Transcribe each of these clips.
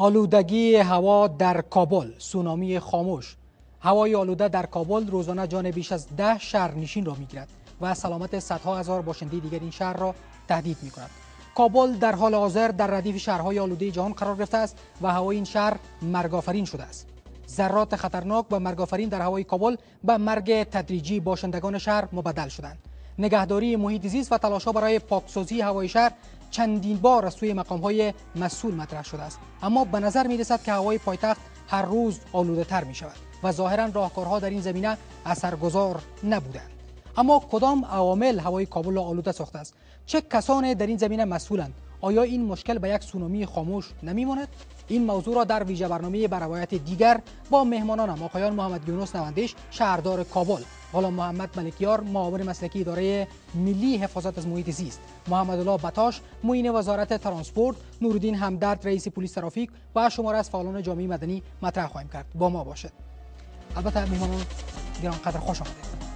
آلودگی هوا در کابل سونامی خاموش هوای آلوده در کابل روزانه جان بیش از ده نشین را میگیرد و سلامت صدها هزار باشنده دیگر این شهر را تهدید می کند. کابل در حال حاضر در ردیف شهرهای آلوده جهان قرار گرفته است و هوای این شهر مرگافرین شده است. ذرات خطرناک و مرگافرین در هوای کابل به مرگ تدریجی باشندگان شهر مبدل شدند. نگهداری محیط زیست و تلاشها برای پاکسازی هوای شهر چندین بار از سوی مقام های مسئول مطرح شده است اما به نظر می رسد که هوای پایتخت هر روز آلوده تر می شود و ظاهرا راهکارها در این زمینه اثرگذار نبودند اما کدام عوامل هوای کابل را آلوده ساخته است چه کسانی در این زمینه مسئولند آیا این مشکل به یک سونامی خاموش نمیماند این موضوع را در ویژه برنامه بر روایت دیگر با مهمانانم آقایان محمد یونس نوندش شهردار کابل غلام محمد ملکیار معاون مسلکی اداره ملی حفاظت از محیط زیست محمد الله بتاش معین وزارت ترانسپورت نوردین همدرد رئیس پلیس ترافیک و شماره از فعالان جامعه مدنی مطرح خواهیم کرد با ما باشد البته مهمانان گرانقدر خوش آمدید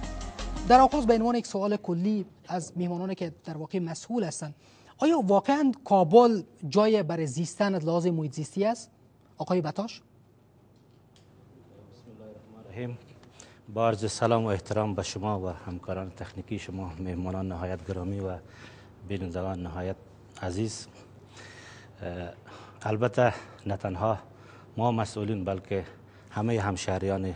در آغاز به عنوان یک سوال کلی از مهمانانی که در واقع مسئول هستند آیا واقعا کابل جای برای زیستن لازم لحاظ محیط زیستی است آقای بتاش بسم با عرض سلام و احترام به شما و همکاران تکنیکی شما مهمانان نهایت گرامی و بینندگان نهایت عزیز البته نه تنها ما مسئولین بلکه همه همشهریان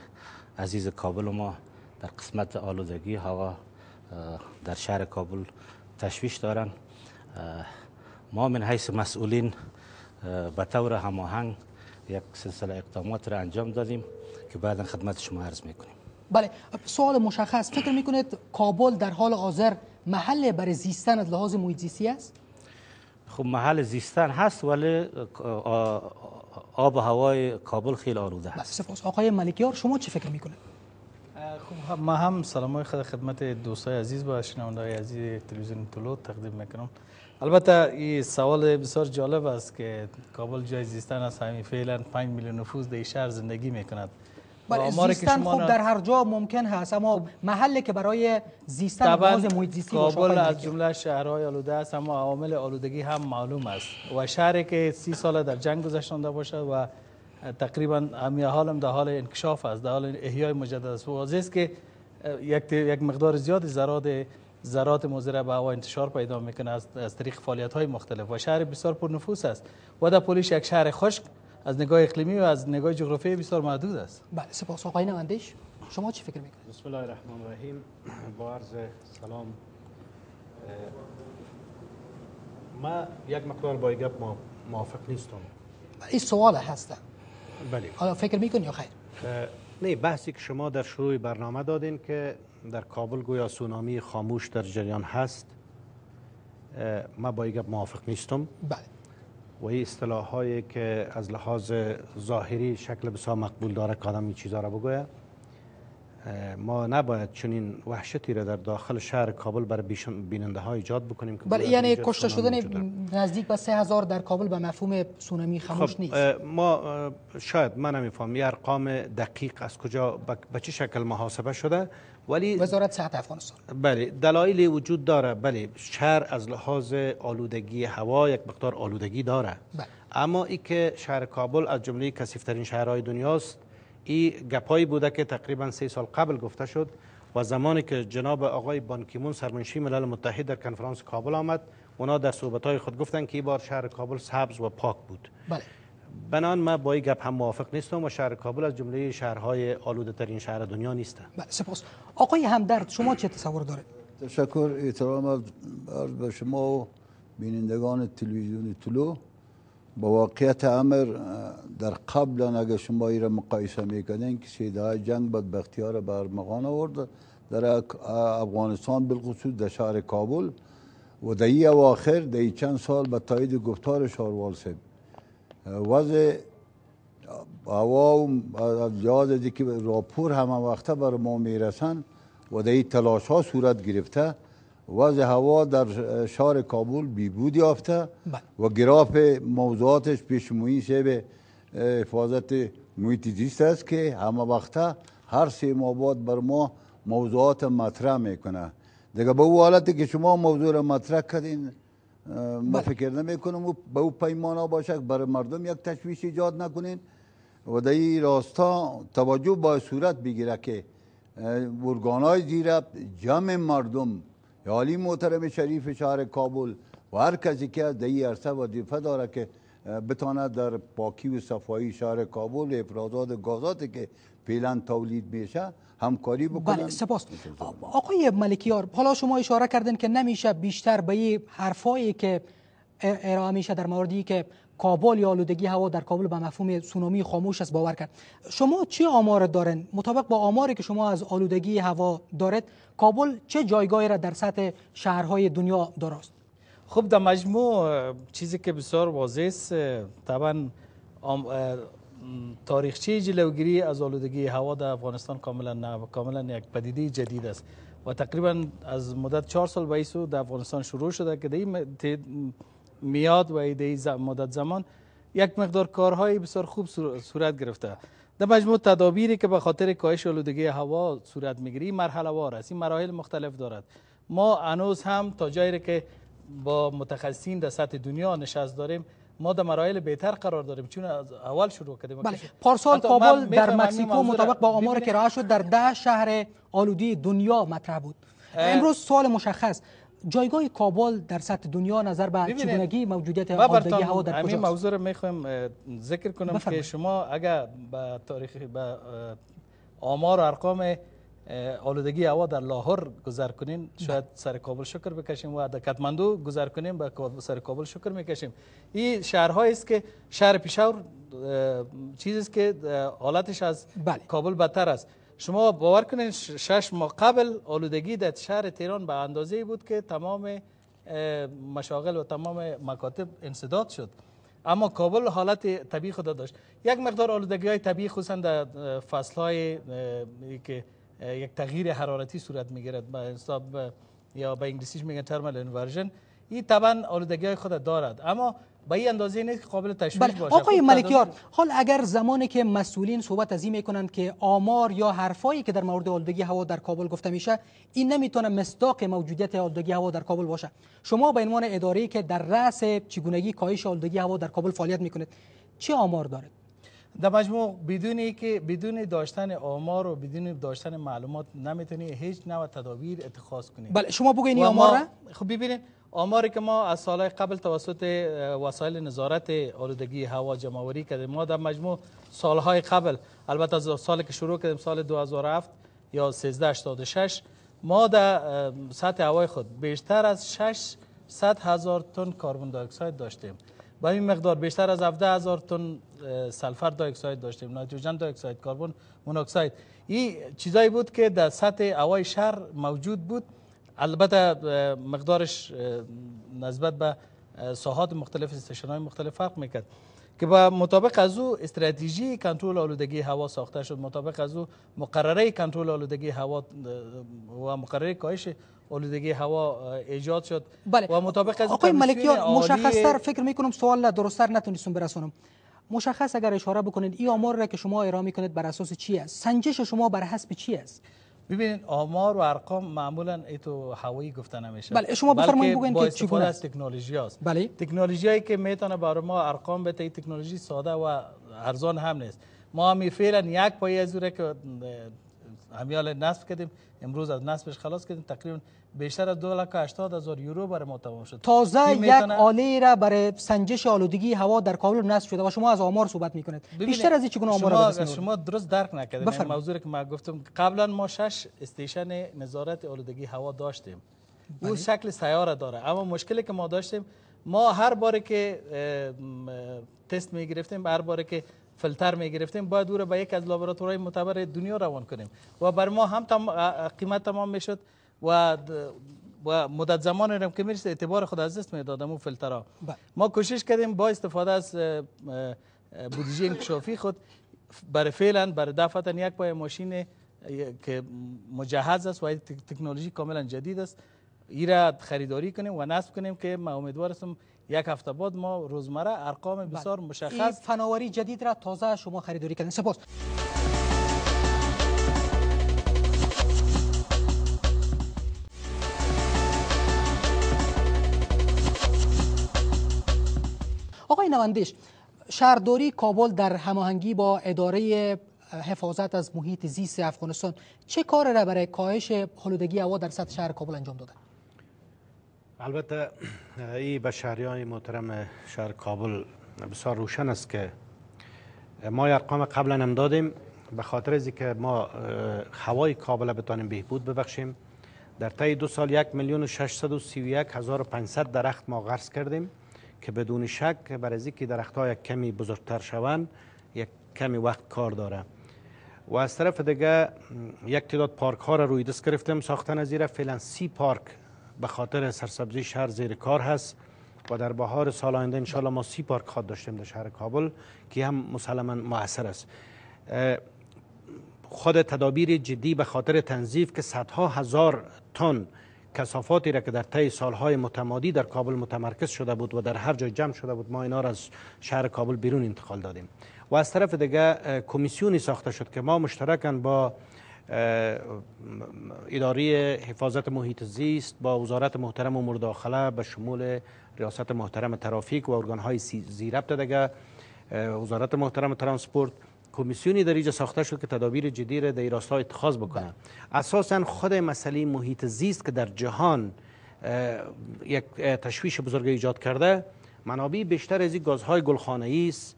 عزیز کابل ما در قسمت آلودگی هوا در شهر کابل تشویش دارند ما من حیث مسئولین به طور هماهنگ یک سلسله اقدامات را انجام دادیم که بعدا خدمت شما عرض میکنیم بله سوال مشخص فکر میکنید کابل در حال حاضر محل برای زیستن از لحاظ محیط زیستی است خب محل زیستن هست ولی آب و هوای کابل خیلی آلوده هست سپاس آقای ملکیار شما چه فکر میکنید خب ما هم سلام های خدمت دوستای عزیز و شنوندای عزیز تلویزیون طلو تقدیم میکنم البته این سوال بسیار جالب است که کابل جای زیستن است همین فعلا 5 میلیون نفوس در شهر زندگی میکند بله زیستن خود خب در هر جا ممکن هست اما محلی که برای زیستن باز محیط زیستی کابل از جمله شهرهای آلوده است اما عوامل آلودگی هم معلوم است و شهری که سی سال در جنگ گذشتانده باشد و تقریبا همی حال هم در حال انکشاف است در حال احیای مجدد است و که یک, مقدار زیادی زراد ذرات مزره به هوا انتشار پیدا میکنه از, از طریق فعالیت های مختلف و شهر بسیار نفوس است و در پولیش یک شهر خشک از نگاه اقلیمی و از نگاه جغرافیایی بسیار محدود است بله سپاس آقای نمندش شما چی فکر میکنید بسم الله الرحمن الرحیم با عرض سلام ما یک مقدار با گپ موافق نیستم بله، این سوال هست بله حالا فکر میکنید یا خیر نه بحثی که شما در شروع برنامه دادین که در کابل گویا سونامی خاموش در جریان هست ما با یک موافق نیستم بله و این اصطلاح هایی که از لحاظ ظاهری شکل بسیار مقبول داره که آدم این چیزا را بگوید ما نباید چنین وحشتی را در داخل شهر کابل برای بیننده ها ایجاد بکنیم بله، یعنی کشته شدن نزدیک به 3000 در کابل به مفهوم سونامی خب، خاموش نیست ما شاید من نمیفهمم یه ارقام دقیق از کجا به چه شکل محاسبه شده ولی وزارت صحت افغانستان بله دلایلی وجود داره بله شهر از لحاظ آلودگی هوا یک مقدار آلودگی داره بله. اما ای که شهر کابل از جمله کثیفترین شهرهای دنیاست این گپایی بوده که تقریبا سه سال قبل گفته شد و زمانی که جناب آقای بانکیمون سرمنشی ملل متحد در کنفرانس کابل آمد اونا در های خود گفتن که این بار شهر کابل سبز و پاک بود بله بنان ما با این گپ هم موافق نیستم و شهر کابل از جمله شهرهای آلوده ترین شهر دنیا نیست بله سپاس آقای همدرد شما چه تصور دارید تشکر احترام به شما و بینندگان تلویزیون طلو با واقعیت امر در قبل اگه شما این را مقایسه میکنین که سیده جنگ بدبختی ها را به در افغانستان بالخصوص در شهر کابل و در و اواخر در چند سال به تایید گفتار شاروال سب وضع هوا و جهاز که راپور همه وقته بر ما میرسن و در این تلاش ها صورت گرفته وضع هوا در شهر کابل بیبود یافته بله. و گراف موضوعاتش مویی به حفاظت محیط زیست است که همه وقته هر سه ماه بر ما موضوعات مطرح میکنه دیگه به او حالتی که شما موضوع را مطرح کردین ما فکر نمی او به او پیمانا باشه بر مردم یک تشویش ایجاد نکنین و در این راستا توجه با صورت بگیره که های زیرب جمع مردم یالی محترم شریف شهر کابل و هر کسی که در این عرصه وظیفه داره که بتانه در پاکی و صفایی شهر کابل افرادات و گازاتی که فعلا تولید میشه همکاری بله، بکنن بله سپاس آقای ملکیار حالا شما اشاره کردن که نمیشه بیشتر به حرفایی که ارائه میشه در موردی که کابل یا آلودگی هوا در کابل به مفهوم سونامی خاموش است باور کرد شما چه آمار دارن مطابق با آماری که شما از آلودگی هوا دارید کابل چه جایگاهی را در سطح شهرهای دنیا داراست خب در مجموع چیزی که بسیار واضح است طبعا تاریخچه جلوگیری از آلودگی هوا در افغانستان کاملا نه کاملا یک پدیده جدید است و تقریبا از مدت چهار سال بیسو در افغانستان شروع شده که در میاد و مدت زمان یک مقدار کارهای بسیار خوب صورت گرفته در مجموع تدابیری که به خاطر کاهش آلودگی هوا صورت میگیری مرحله وار است این مراحل مختلف دارد ما هنوز هم تا جایی که با متخصصین در سطح دنیا نشست داریم ما در مرایل بهتر قرار داریم چون از اول شروع کردیم بله پارسال کابل در مکسیکو مطابق با آمار که راه شد در ده شهر آلودی دنیا مطرح بود امروز سوال مشخص جایگاه کابل در سطح دنیا نظر به چگونگی موجودیت آلودگی هوا در کجاست؟ موضوع رو میخوایم ذکر کنم که شما اگر به تاریخ به آمار و ارقام آلودگی هوا در لاهور گذر کنین شاید سر کابل شکر بکشیم و در کتمندو گذر کنیم به سر کابل شکر میکشیم این شهرهایی است که شهر پیشاور چیزی است که حالتش از بله. کابل بدتر است شما باور کنین شش ماه قبل آلودگی در شهر تهران به اندازه بود که تمام مشاغل و تمام مکاتب انسداد شد اما کابل حالت طبیعی خود داشت یک مقدار آلودگی های طبیعی خصوصا در فصل های که یک تغییر حرارتی صورت میگیرد به حساب یا به انگلیسیش میگن ترمال انورژن این طبعا آلودگی های خود دارد اما به این اندازه نیست که قابل تشویش بله، باشه آقای خب، ملکیار حال اگر زمانی که مسئولین صحبت از این میکنند که آمار یا حرفایی که در مورد آلودگی هوا در کابل گفته میشه این نمیتونه مصداق موجودیت آلودگی هوا در کابل باشه شما به عنوان اداره که در رأس چگونگی کاهش آلودگی هوا در کابل فعالیت میکنید چه آمار دارید در مجموع بدون که بدون داشتن آمار و بدون داشتن معلومات نمیتونی هیچ نوع تدابیر اتخاذ کنی. بله شما این آمار خب ببینید آماری که ما از سالهای قبل توسط وسایل نظارت آلودگی هوا آوری کردیم ما در مجموع سالهای قبل البته از سال که شروع کردیم سال 2007 یا 1386 ما در سطح هوای خود بیشتر از 600 هزار تن کربن دی داشتیم با این مقدار بیشتر از 17 هزار تن سلفر دایکساید داشتیم نایتروژن دایکساید کربن مونوکساید این چیزایی بود که در سطح هوای شهر موجود بود البته مقدارش نسبت به ساحات مختلف استشن های مختلف فرق میکرد که با مطابق از او استراتژی کنترل آلودگی هوا ساخته شد مطابق از او مقرره کنترل آلودگی هوا و مقرره کاهش آلودگی هوا ایجاد شد بله. و مطابق از آقای ملکیان مشخصتر فکر میکنم سوال درستتر نتونستم برسونم مشخص اگر اشاره بکنید این آمار را که شما ارائه میکنید بر اساس چی است سنجش شما بر حسب چی است ببینید آمار و ارقام معمولا ایتو هوایی گفته نمیشه بله شما بفرمایید بگویند که بود از تکنولوژی است بله تکنولوژی که میتونه برای ما ارقام بده تکنولوژی ساده و ارزان هم نیست ما می فعلا یک پای از که همین نصب کردیم امروز از نصبش خلاص کردیم تقریبا بیشتر از دو هزار یورو برای ما تمام شد تازه یک آله را برای سنجش آلودگی هوا در کابل نصب شده و شما از آمار صحبت میکنید بیشتر از این چگونه آمار شما, شما درست درک نکردید یعنی موضوعی که ما گفتم قبلا ما شش استیشن نظارت آلودگی هوا داشتیم او بله. شکل سیاره داره اما مشکلی که ما داشتیم ما هر باری که تست می گرفتیم هر باری که فلتر می گرفتیم باید او را به یک از های معتبر دنیا روان کنیم و بر ما هم تم قیمت تمام میشد و و مدت زمان هم که میرسه اعتبار خود از دست میدادم اون فلترها بله. ما کوشش کردیم با استفاده از بودجه انکشافی خود برای فعلا برای دفعتا یک پای ماشین که مجهز است و تکنولوژی کاملا جدید است ای خریداری کنیم و نصب کنیم که ما امیدوار هستم یک هفته بعد ما روزمره ارقام بله. بسیار مشخص فناوری جدید را تازه شما خریداری کردین سپاس آقای نواندیش شهرداری کابل در هماهنگی با اداره حفاظت از محیط زیست افغانستان چه کار را برای کاهش آلودگی هوا در سطح شهر کابل انجام داده البته این بشری های محترم شهر کابل بسیار روشن است که ما ارقام قبلا هم دادیم به خاطر از که ما هوای کابل بتانیم بهبود ببخشیم در طی دو سال یک میلیون و و سی هزار و درخت ما غرس کردیم که بدون شک برای که درخت های کمی بزرگتر شوند یک کمی وقت کار داره و از طرف دیگه یک تعداد پارک ها را روی دست گرفتیم ساختن از فعلا سی پارک به خاطر سرسبزی شهر زیر کار هست و در بهار سال آینده انشالله ما سی پارک خواهد داشتیم در شهر کابل که هم مسلما موثر است خود تدابیر جدی به خاطر تنظیف که صدها هزار تن کسافاتی را که در طی سالهای متمادی در کابل متمرکز شده بود و در هر جای جمع شده بود ما اینا را از شهر کابل بیرون انتقال دادیم و از طرف دیگه کمیسیونی ساخته شد که ما مشترکاً با اداره حفاظت محیط زیست با وزارت محترم و داخله به شمول ریاست محترم ترافیک و های زیربط دیگه وزارت محترم ترانسپورت کمیسیونی در اینجا ساخته شد که تدابیر جدی را در راستا اتخاذ بکنه بله. اساسا خود مسئله محیط زیست که در جهان یک تشویش بزرگ ایجاد کرده منابع بیشتر از این گازهای گلخانه‌ای است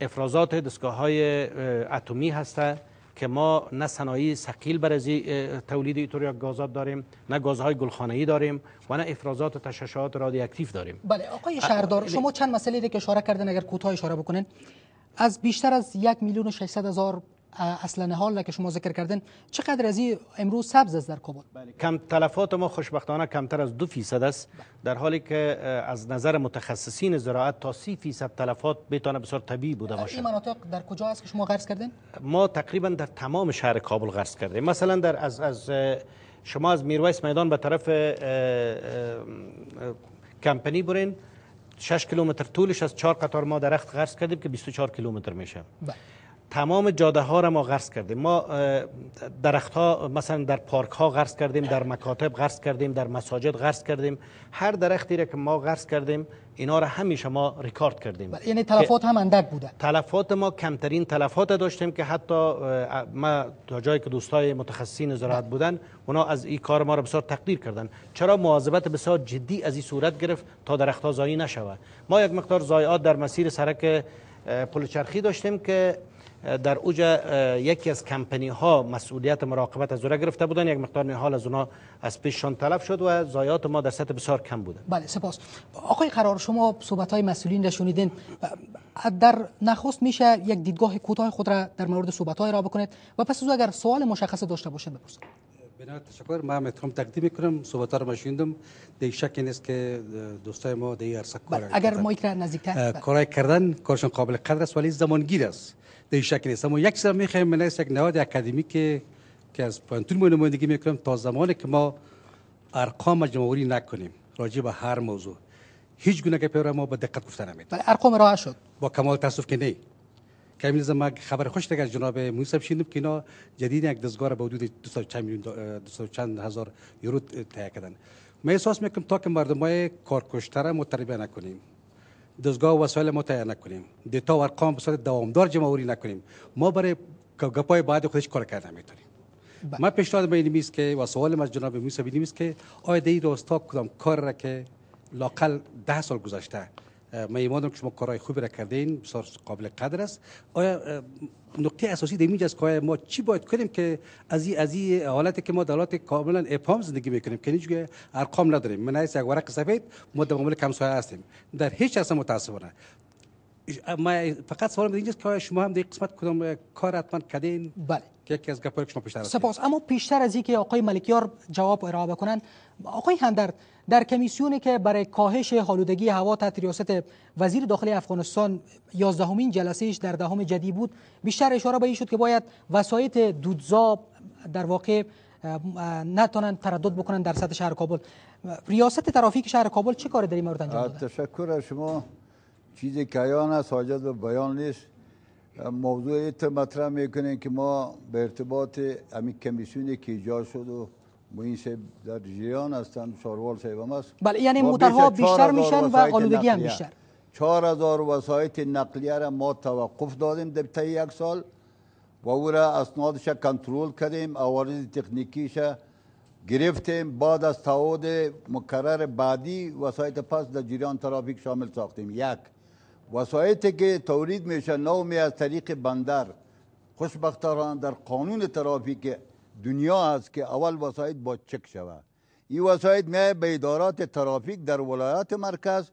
افرازات دستگاه های اتمی هسته که ما نه صنایع ثقیل بر تولید ایتوریا گازات داریم نه گازهای گلخانه داریم و نه افرازات و تشعشعات رادیواکتیو داریم بله آقای شهردار شما چند مسئله که اشاره کردن اگر کوتاه اشاره بکنین از بیشتر از یک میلیون و هزار اصلا حال که شما ذکر کردن چقدر از این امروز سبز است در کابل بله. کم تلفات ما خوشبختانه کمتر از دو فیصد است در حالی که از نظر متخصصین زراعت تا سی فیصد تلفات بتانه بسیار طبیعی بوده باشه این مناطق در کجا است که شما غرض کردین؟ ما تقریبا در تمام شهر کابل غرض کردیم مثلا در از از شما از میرویس میدان به طرف کمپنی برین 6 کیلومتر طولش از چهار قطار ما درخت غرس کردیم که 24 کیلومتر میشه بله. تمام جاده ها را ما غرس کردیم ما درخت ها مثلا در پارک ها غرس کردیم در مکاتب غرس کردیم در مساجد غرس کردیم هر درختی را که ما غرس کردیم اینا را همیشه ما ریکارد کردیم بله، یعنی تلفات هم اندک بوده تلفات ما کمترین تلفات داشتیم که حتی ما تا جایی که دوستای متخصصین زراعت بودن اونا از این کار ما را بسیار تقدیر کردن چرا مواظبت بسیار جدی از این صورت گرفت تا درختها زایی نشود ما یک مقدار ضایعات در مسیر سرک پل داشتیم که در اوج یکی از کمپنی ها مسئولیت مراقبت از اونها گرفته بودن یک مقدار حال از اونها از پیششان طلب شد و زایات ما در سطح بسیار کم بوده بله سپاس آقای قرار شما صحبت های مسئولین را شنیدین در نخست میشه یک دیدگاه کوتاه خود را در مورد صحبت های را بکنید و پس از اگر سوال مشخص داشته باشید بپرسید بنا تشکر من احترام تقدیم میکنم صحبت رو مشیندم در شک نیست که دوستای ما در عرصه بله، اگر ما را نزدیکتر کارای کردن کارشان قابل قدر است ولی زمانگیر است در شکل نیست اما یک چیز میخوایم من یک نهاد اکادمی که که از پانتون ما نمایندگی میکنم تا زمانی که ما ارقام جمهوری نکنیم راجع به هر موضوع هیچ گونه که ما به دقت گفته نمید ولی بله، ارقام راه شد با کمال تاسف که نه که امروز ما خبر خوش دیگه جناب موسی شنیدم که اینا جدید یک دستگاه به حدود چند میلیون چند هزار یورو تهیه کردن من احساس میکنم تا که مردم های نکنیم دزگاه و وسایل ما تیار نکنیم دیتا و ارقام به صورت دوامدار جمعوری نکنیم ما برای گپای بعد خودش کار کردن میتونیم بله. من پیشنهاد به این که و سوال از جناب موسی بینیم که آیا دی راستا کدام کار را که لاقل ده سال گذشته من که شما کارای خوبی را کردین بسیار قابل قدر است آیا نقطه اساسی در اینجاست که ما چی باید کنیم که از این از این حالتی که ما دلایل کاملا ابهام زندگی میکنیم که هیچ ارقام نداریم من از یک ورق سفید ما در کم هستیم در هیچ اصلا متاسفانه ما فقط سوال اینجاست که شما هم در قسمت کدام کار حتما کردین بله که یکی از گپ‌های که شما پیشتر سپاس اما پیشتر از اینکه آقای ملکیار جواب ارائه بکنن آقای در. در کمیسیونی که برای کاهش حالودگی هوا تحت ریاست وزیر داخلی افغانستان یازدهمین همین جلسهش در دهم ده جدی بود بیشتر اشاره به این شد که باید وسایت دودزا در واقع نتونن تردد بکنن در سطح شهر کابل ریاست ترافیک شهر کابل چه کار در این مورد انجام داد؟ تشکر از شما چیز کیان است حاجت به بیان نیست موضوع مطرح میکنین که ما به ارتباط همین کمیسیونی که ایجاد شد و مویشه در جیان هستن چاروال سیبم است بله یعنی موترها بیشتر میشن و آلودگی هم بیشتر چهار هزار وسایت نقلیه را ما توقف دادیم در طی یک سال و او را اسنادش کنترل کردیم عوارض تکنیکیش گرفتیم بعد از تواد مکرر بعدی وسایت پس در جریان ترافیک شامل ساختیم یک وسایت که تورید میشه نومی از طریق بندر خوشبختانه در قانون ترافیک دنیا است که اول وسایط با چک شود این وسایط می به ادارات ترافیک در ولایات مرکز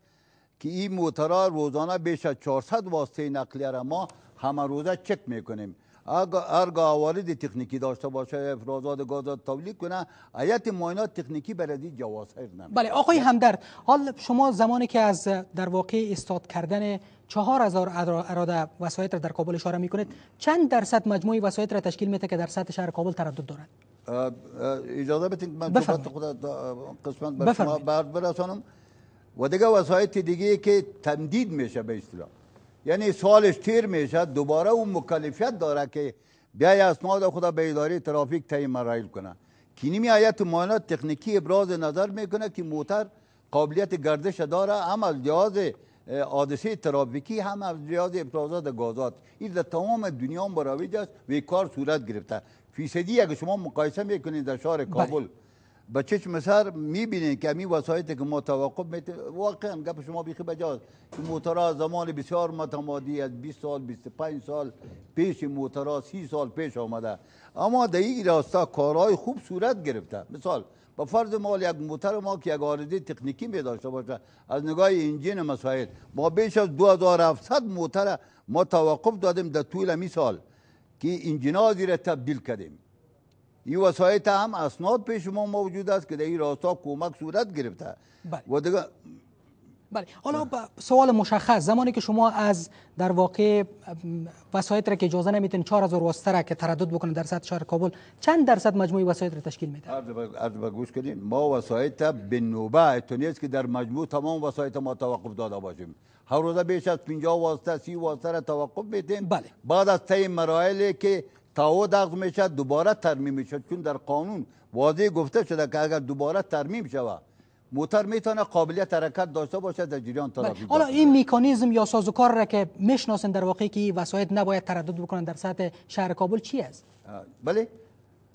که این موترها روزانه بیش از 400 واسطه نقلیه را ما همه روزه چک میکنیم اگر وارد تکنیکی داشته باشه افرازات گازات تولید کنه ایت معاینات تکنیکی برای از جواز نمیده بله آقای بله. همدرد حال شما زمانی که از در واقع استاد کردن چهار هزار اراده وسایت را در کابل اشاره میکنید چند درصد مجموعی وسایت را تشکیل میده که در سطح شهر کابل تردد دارد اجازه بدید من قسمت بر شما بعد برسانم و دیگه وسایت دیگه که تمدید میشه به اصطلاح یعنی سالش تیر میشه دوباره اون مکلفیت داره که بیای اسناد خود به اداره ترافیک تعیین مراحل کنه کینیمی آیت معاینات تکنیکی ابراز نظر میکنه که موتر قابلیت گردش داره عمل جواز حادثه ترافیکی هم از لحاظ ابتزاد گازات این در تمام دنیا هم برایج است و کار صورت گرفته فیصدی اگه شما مقایسه میکنید در شهر بله. کابل با چشم سر میبینید که همین وسایتی که ما توقف واقعا گپ شما بیخی جاست که موتورا زمان بسیار متمادی از 20 سال 25 سال پیش موتورا 30 سال پیش آمده اما در این راستا کارهای خوب صورت گرفته مثال به فرض مال یک موتر ما که یک آرزه تکنیکی می داشته باشه از نگاه انجین مسائل ما بیش از 2700 موتر ما توقف دادیم در طول می سال که ها را تبدیل کردیم این وسایت هم اسناد پیش ما موجود است که در این راستا کمک صورت گرفته بله. و دیگه بله حالا بله. سوال مشخص زمانی که شما از در واقع وسایط را که اجازه نمیدین 4000 واسطه را که تردد بکنه در سطح شهر کابل چند درصد مجموعی وسایط را تشکیل میده عرض گوش کنیم ما وسایط به نوبه نیست که در مجموع تمام وسایط ما توقف داده باشیم هر روزه بیش از 50 واسطه 30 واسطه را توقف میدیم بله. بعد از طی مراحلی که تاو دغز میشه دوباره ترمیم میشه چون در قانون واضح گفته شده که اگر دوباره ترمیم شود موتور میتونه قابلیت حرکت داشته باشه در جریان ترافیک بله. حالا این مکانیزم یا سازوکار را که میشناسن در واقع که وسایط نباید تردد بکنن در سطح شهر کابل چی است بله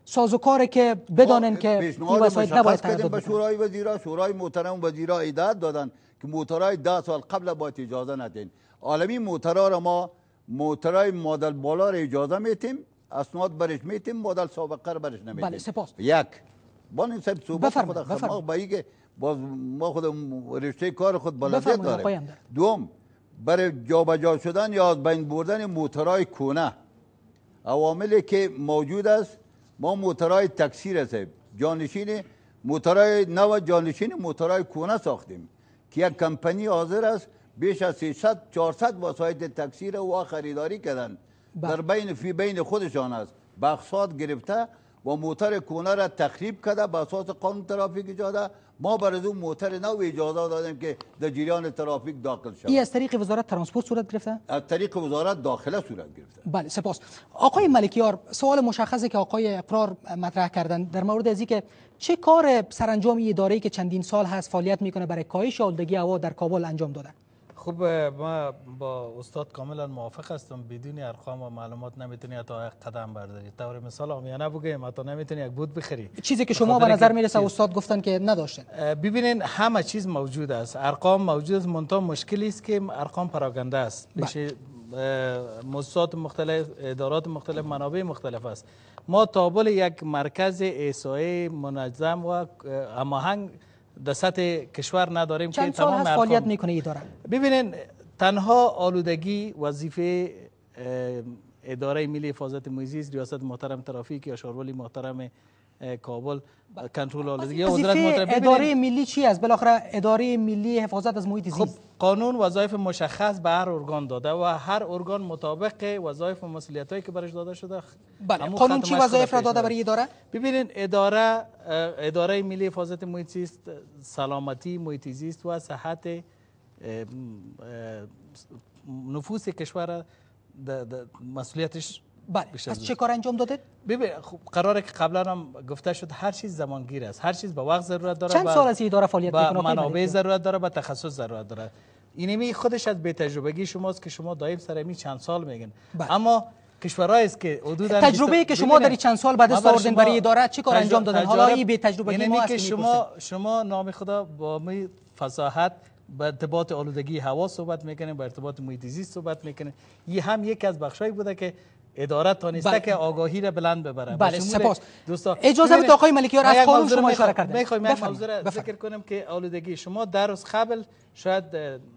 سازوکار که بدانن خب، که این وسایط نباید تردد بکنن شورای وزیرا شورای محترم وزیرا ایداد دادن که موتورای 10 سال قبل باید اجازه ندین عالمی موتورا را ما موتورای مدل بالا را اجازه میتیم اسناد برش میتیم مدل سابقه را برش نمیتیم بله سپاس یک بان این صاحب صحبت خدا خدا باز ما خود رشته کار خود بلدیت داره دوم برای جابجا شدن یا از بین بردن موترهای کونه عواملی که موجود است ما موترهای تکسیر هستیم جانشین موترهای نو جانشین موترهای کونه ساختیم که یک کمپنی حاضر است بیش از 300 400 وسایت تکسیر و خریداری کردن بله. در بین فی بین خودشان است بخصات گرفته و موتر کونه را تخریب کرده به اساس قانون ترافیک جاده ما بر از اون موتر نو اجازه دادیم که در جریان ترافیک داخل شد این از طریق وزارت ترانسپورت صورت گرفته از طریق وزارت داخله صورت گرفته بله سپاس آقای ملکیار سوال مشخصی که آقای اقرار مطرح کردن در مورد از که چه کار سرانجام اداره که چندین سال هست فعالیت میکنه برای کاهش آلودگی هوا در کابل انجام داده؟ خوب ما با استاد کاملا موافق هستم بدون ارقام و معلومات نمیتونی یک قدم برداری طور مثال آمیانه بگیم حتی نمیتونی یک بود بخری چیزی که شما به نظر میرسه استاد گفتن که نداشتن ببینین همه چیز موجود است ارقام موجود است منتها مشکلی است که ارقام پراگنده است بله. بشه مختلف ادارات مختلف منابع مختلف است ما تابل یک مرکز احصایی منظم و هماهنگ در سطح کشور نداریم چند که سال هست فعالیت میکنه اداره ببینین تنها آلودگی وظیفه اداره ملی حفاظت محیط ریاست محترم ترافیک یا شورای محترم کابل کنترل آل دیگه اداره ملی چی است بالاخره اداره ملی حفاظت از محیط زیست خب، قانون وظایف مشخص به هر ارگان داده و هر ارگان مطابق وظایف و مسئولیتایی که برش داده شده بله قانون چی وظایف را داده برای اداره ببینید اداره اداره ملی حفاظت محیط زیست سلامتی محیط زیست و صحت نفوس کشور مسئولیتش بله پس چه کار انجام داده ببین خب قراره که قبلا هم گفته شد هر چیز زمانگیر است هر چیز به وقت ضرورت داره چند سال از اداره فعالیت میکنه منابع ضرورت داره به تخصص ضرورت داره اینمی خودش از بی‌تجربگی شماست که شما دائم سر می چند سال میگن بله. اما کشورایی است که حدودا تجربه که شما در چند سال بعد از آوردن برای اداره چه کار انجام دادن حالا این بی تجربه ما که شما شما نام خدا با می فصاحت به ارتباط آلودگی هوا صحبت میکنیم به ارتباط محیط زیست صحبت میکنیم این هم یکی از بخشایی بوده که اداره تانسته بله. که آگاهی را بلند ببره بله سپاس دوستا اجازه بدید آقای ملکیار از خانم شما اشاره می میخوایم یک موضوع را ذکر کنم که آلودگی شما در روز قبل شاید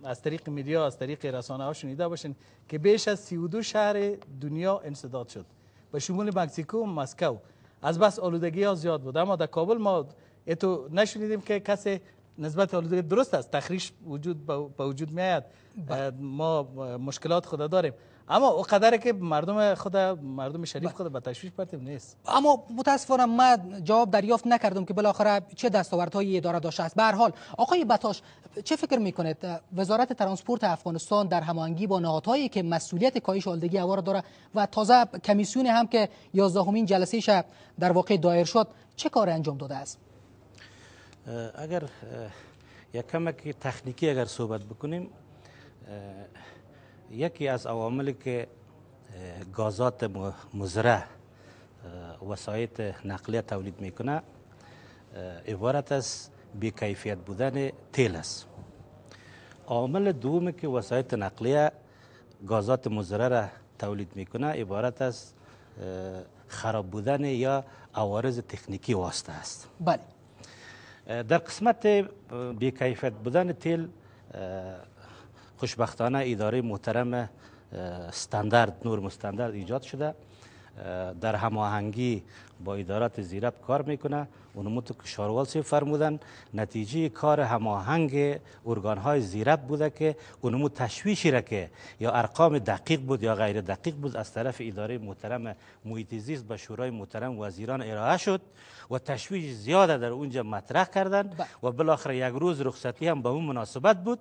از طریق میدیا از طریق رسانه ها شنیده باشین که بیش از 32 شهر دنیا انسداد شد به شمول مکزیکو و مسکو از بس آلودگی ها زیاد بود اما در کابل ما اتو نشنیدیم که کسی نسبت آلودگی درست است تخریش وجود به وجود میاد بله. ما مشکلات خود داریم اما او قدره که مردم خود مردم شریف خود به تشویش پرتیم نیست اما متاسفانه من جواب دریافت نکردم که بالاخره چه دستاوردهایی اداره داشته است به هر حال آقای بتاش چه فکر میکنید وزارت ترانسپورت افغانستان در هماهنگی با نهادهایی که مسئولیت کاهش آلودگی هوا را داره و تازه کمیسیون هم که 11 همین جلسه شب در واقع دایر شد چه کار انجام داده است اگر یک کمک تکنیکی اگر صحبت بکنیم یکی از عواملی که گازات مزره وسایت نقلیه تولید میکنه عبارت از بیکیفیت بودن تیل است عامل دوم که وسایت نقلیه گازات مزره تولید میکنه عبارت از خراب بودن یا عوارض تکنیکی واسطه است بله در قسمت بیکیفیت بودن تیل خوشبختانه اداره محترم استاندارد نور مستاندارد ایجاد شده در هماهنگی با ادارات زیرب کار میکنه اونم تو شاروال سی فرمودن نتیجه کار هماهنگ ارگان های زیرب بوده که اونم تشویشی را که یا ارقام دقیق بود یا غیر دقیق بود از طرف اداره محترم محیط زیست به شورای محترم وزیران ارائه شد و تشویش زیاده در اونجا مطرح کردن و بالاخره یک روز رخصتی هم به اون مناسبت بود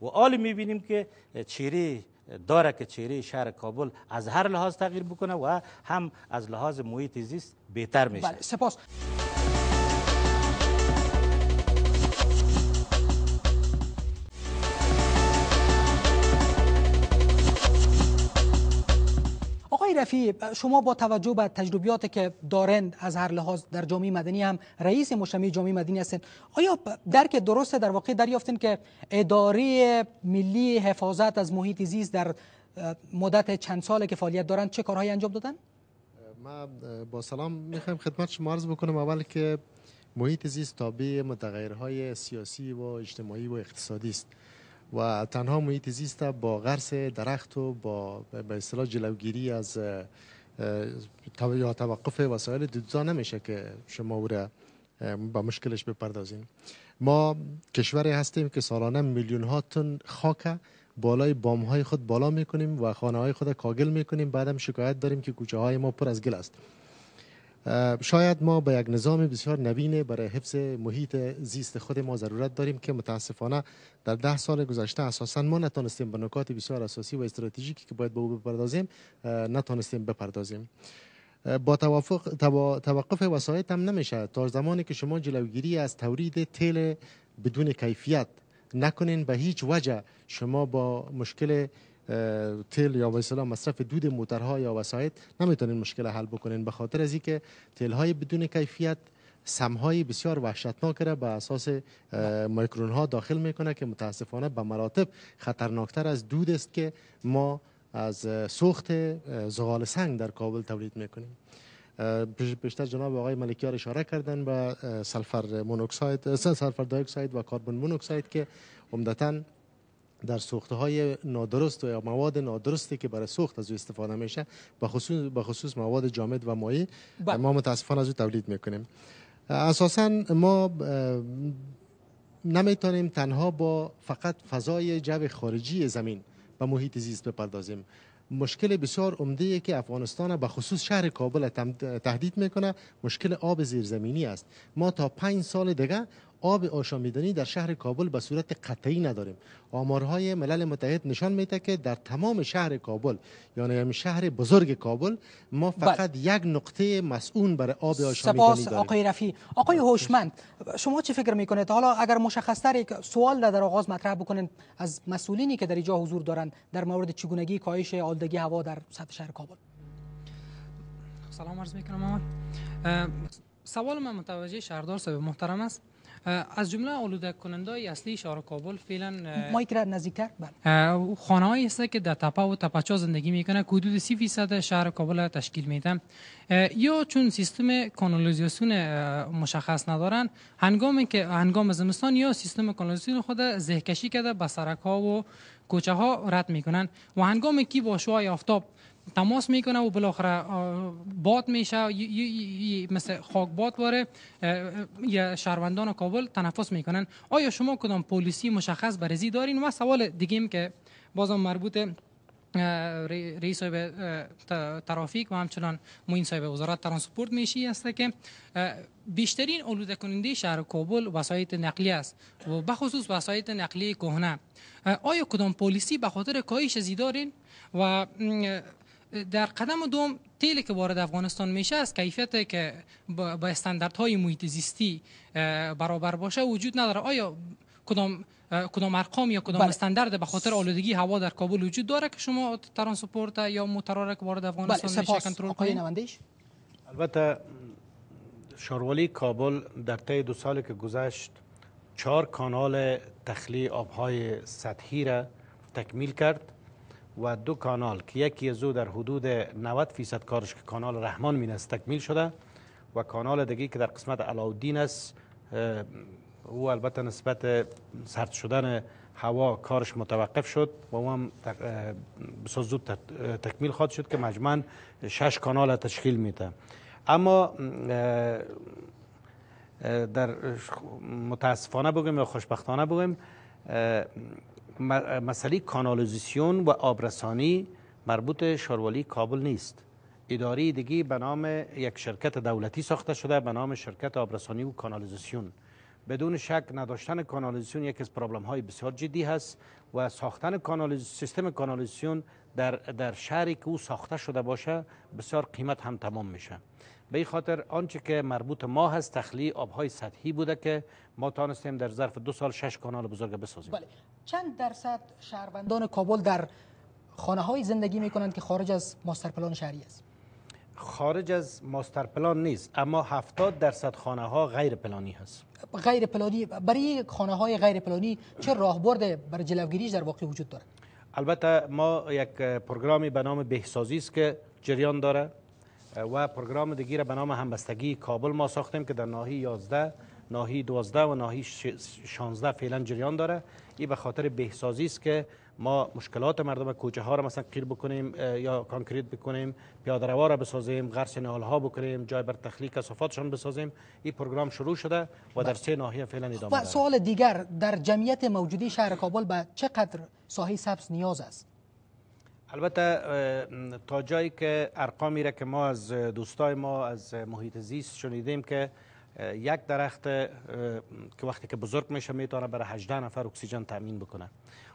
و آلی میبینیم که چیری داره که چهره شهر کابل از هر لحاظ تغییر بکنه و هم از لحاظ محیط زیست بهتر میشه بله، سپاس رفی شما با توجه به تجربیاتی که دارند از هر لحاظ در جامعه مدنی هم رئیس مشمی جامعه مدنی هستند آیا درک درسته در واقع دریافتین که اداره ملی حفاظت از محیط زیست در مدت چند ساله که فعالیت دارند چه کارهایی انجام دادن؟ ما با سلام میخوایم خدمت شما عرض بکنم اول که محیط زیست تابع متغیرهای سیاسی و اجتماعی و اقتصادی است و تنها محیط زیست با غرس درخت و با به اصطلاح جلوگیری از یا توقف وسایل دودزا نمیشه که شما او با مشکلش بپردازین ما کشوری هستیم که سالانه میلیون ها تن خاک بالای بام های خود بالا میکنیم و خانه های خود کاگل میکنیم بعدم شکایت داریم که کوچه های ما پر از گل است شاید ما به یک نظام بسیار نوین برای حفظ محیط زیست خود ما ضرورت داریم که متاسفانه در ده سال گذشته اساسا ما نتانستیم به نکات بسیار اساسی و استراتژیکی که باید به او بپردازیم نتانستیم بپردازیم با توافق توقف وسایط هم نمیشه تا زمانی که شما جلوگیری از تورید تیل بدون کیفیت نکنین به هیچ وجه شما با مشکل تیل یا به مصرف دود موتورها یا وسایل نمیتونین مشکل حل بکنین به خاطر از اینکه تیل های بدون کیفیت های بسیار وحشتناک را به اساس میکرون ها داخل میکنه که متاسفانه به مراتب خطرناکتر از دود است که ما از سوخت زغال سنگ در کابل تولید میکنیم بیشتر جناب آقای ملکیار اشاره کردن به سلفر مونوکساید سلفر دایوکساید و کاربن مونوکساید که عمدتاً در سوخته های نادرست و یا مواد نادرستی که برای سوخت از او استفاده میشه به خصوص, خصوص مواد جامد و مایع ما متاسفانه از او تولید میکنیم اساسا ما نمیتونیم تنها با فقط فضای جو خارجی زمین به محیط زیست بپردازیم مشکل بسیار عمده که افغانستان به خصوص شهر کابل تهدید میکنه مشکل آب زیرزمینی است ما تا پنج سال دیگه آب آشامیدنی در شهر کابل به صورت قطعی نداریم آمارهای ملل متحد نشان میده که در تمام شهر کابل یعنی شهر بزرگ کابل ما بله. فقط یک نقطه مسئول برای آب آشامیدنی داریم سپاس آقای رفی آقای بله. هوشمند شما چه فکر میکنید حالا اگر مشخصتر یک سوال در آغاز مطرح بکنید از مسئولینی که در اینجا حضور دارند در مورد چگونگی کاهش آلودگی هوا در سطح شهر کابل سلام عرض میکنم سوال من متوجه شهردار صاحب محترم است از جمله آلوده کننده اصلی شهر کابل فعلا مایک را نزدیکتر بله خانه هایی هست که در تپه و تپچا زندگی میکنه حدود 30 فیصد شهر کابل را تشکیل میدن یا چون سیستم کانالیزاسیون مشخص ندارن هنگام که هنگام زمستان یا سیستم کانالیزاسیون خود زهکشی کرده به سرک ها و کوچه ها رد میکنن و هنگام که با شوهای آفتاب تماس میکنه و بالاخره باد میشه مثل خاک باد واره شهروندان کابل تنفس میکنن آیا شما کدام پلیسی مشخص برزی دارین و سوال دیگیم که بازم مربوط رئیس صاحب ترافیک و همچنان موین صاحب وزارت ترانسپورت میشی است که بیشترین آلوده کننده شهر کابل وسایت نقلیه است و بخصوص وسایت نقلیه کهنه آیا کدام پلیسی به خاطر کاهش دارین و در قدم دوم تیلی که وارد افغانستان میشه از کیفیت که با استانداردهای محیط زیستی برابر باشه وجود نداره آیا کدام کدام ارقام یا کدام بله. استاندارد به خاطر آلودگی هوا در کابل وجود داره که شما ترانسپورت یا موترها که وارد افغانستان بله. میشه کنترل کنید البته شاروالی کابل در طی دو سال که گذشت چهار کانال تخلیه آبهای سطحی را تکمیل کرد و دو کانال که یکی از او در حدود 90 فیصد کارش که کانال رحمان می تکمیل شده و کانال دیگه که در قسمت علاودین است او البته نسبت سرد شدن هوا کارش متوقف شد و او هم بسیار زود تکمیل خواهد شد که مجموعا شش کانال تشکیل میده اما در متاسفانه بگویم یا خوشبختانه بگویم مسئله کانالوزیسیون و آبرسانی مربوط شاروالی کابل نیست اداره دیگی به نام یک شرکت دولتی ساخته شده به نام شرکت آبرسانی و کانالیزاسیون بدون شک نداشتن کانالیزاسیون یکی از پرابلم های بسیار جدی هست و ساختن سیستم کانالیزاسیون در در شهری که او ساخته شده باشه بسیار قیمت هم تمام میشه به خاطر آنچه که مربوط ما هست تخلیه آبهای سطحی بوده که ما تانستیم در ظرف دو سال شش کانال بزرگ بسازیم بله. چند درصد شهروندان کابل در خانه های زندگی می کنند که خارج از ماستر پلان شهری است خارج از ماستر پلان نیست اما 70 درصد خانه ها غیر پلانی هست غیر پلانی برای خانه های غیر پلانی چه راهبرد برای جلوگیریش در واقع وجود دارد؟ البته ما یک پروگرامی به نام بهسازی است که جریان داره و پروگرام دیگی را به نام همبستگی کابل ما ساختیم که در ناحیه 11 ناحیه 12 و ناحیه 16 فعلا جریان داره این به خاطر بهسازی است که ما مشکلات مردم کوچه ها را مثلا قیر بکنیم یا کانکریت بکنیم پیاده روا را بسازیم غرس نهال ها بکنیم جای بر تخلیه کثافاتشان بسازیم این پروگرام شروع شده و در سه ناحیه فعلا ادامه و سوال دیگر در جمعیت موجودی شهر کابل به چقدر ساحه سبز نیاز است البته تا جایی که ارقامی را که ما از دوستای ما از محیط زیست شنیدیم که یک درخت که وقتی که بزرگ میشه میتونه برای 18 نفر اکسیژن تامین بکنه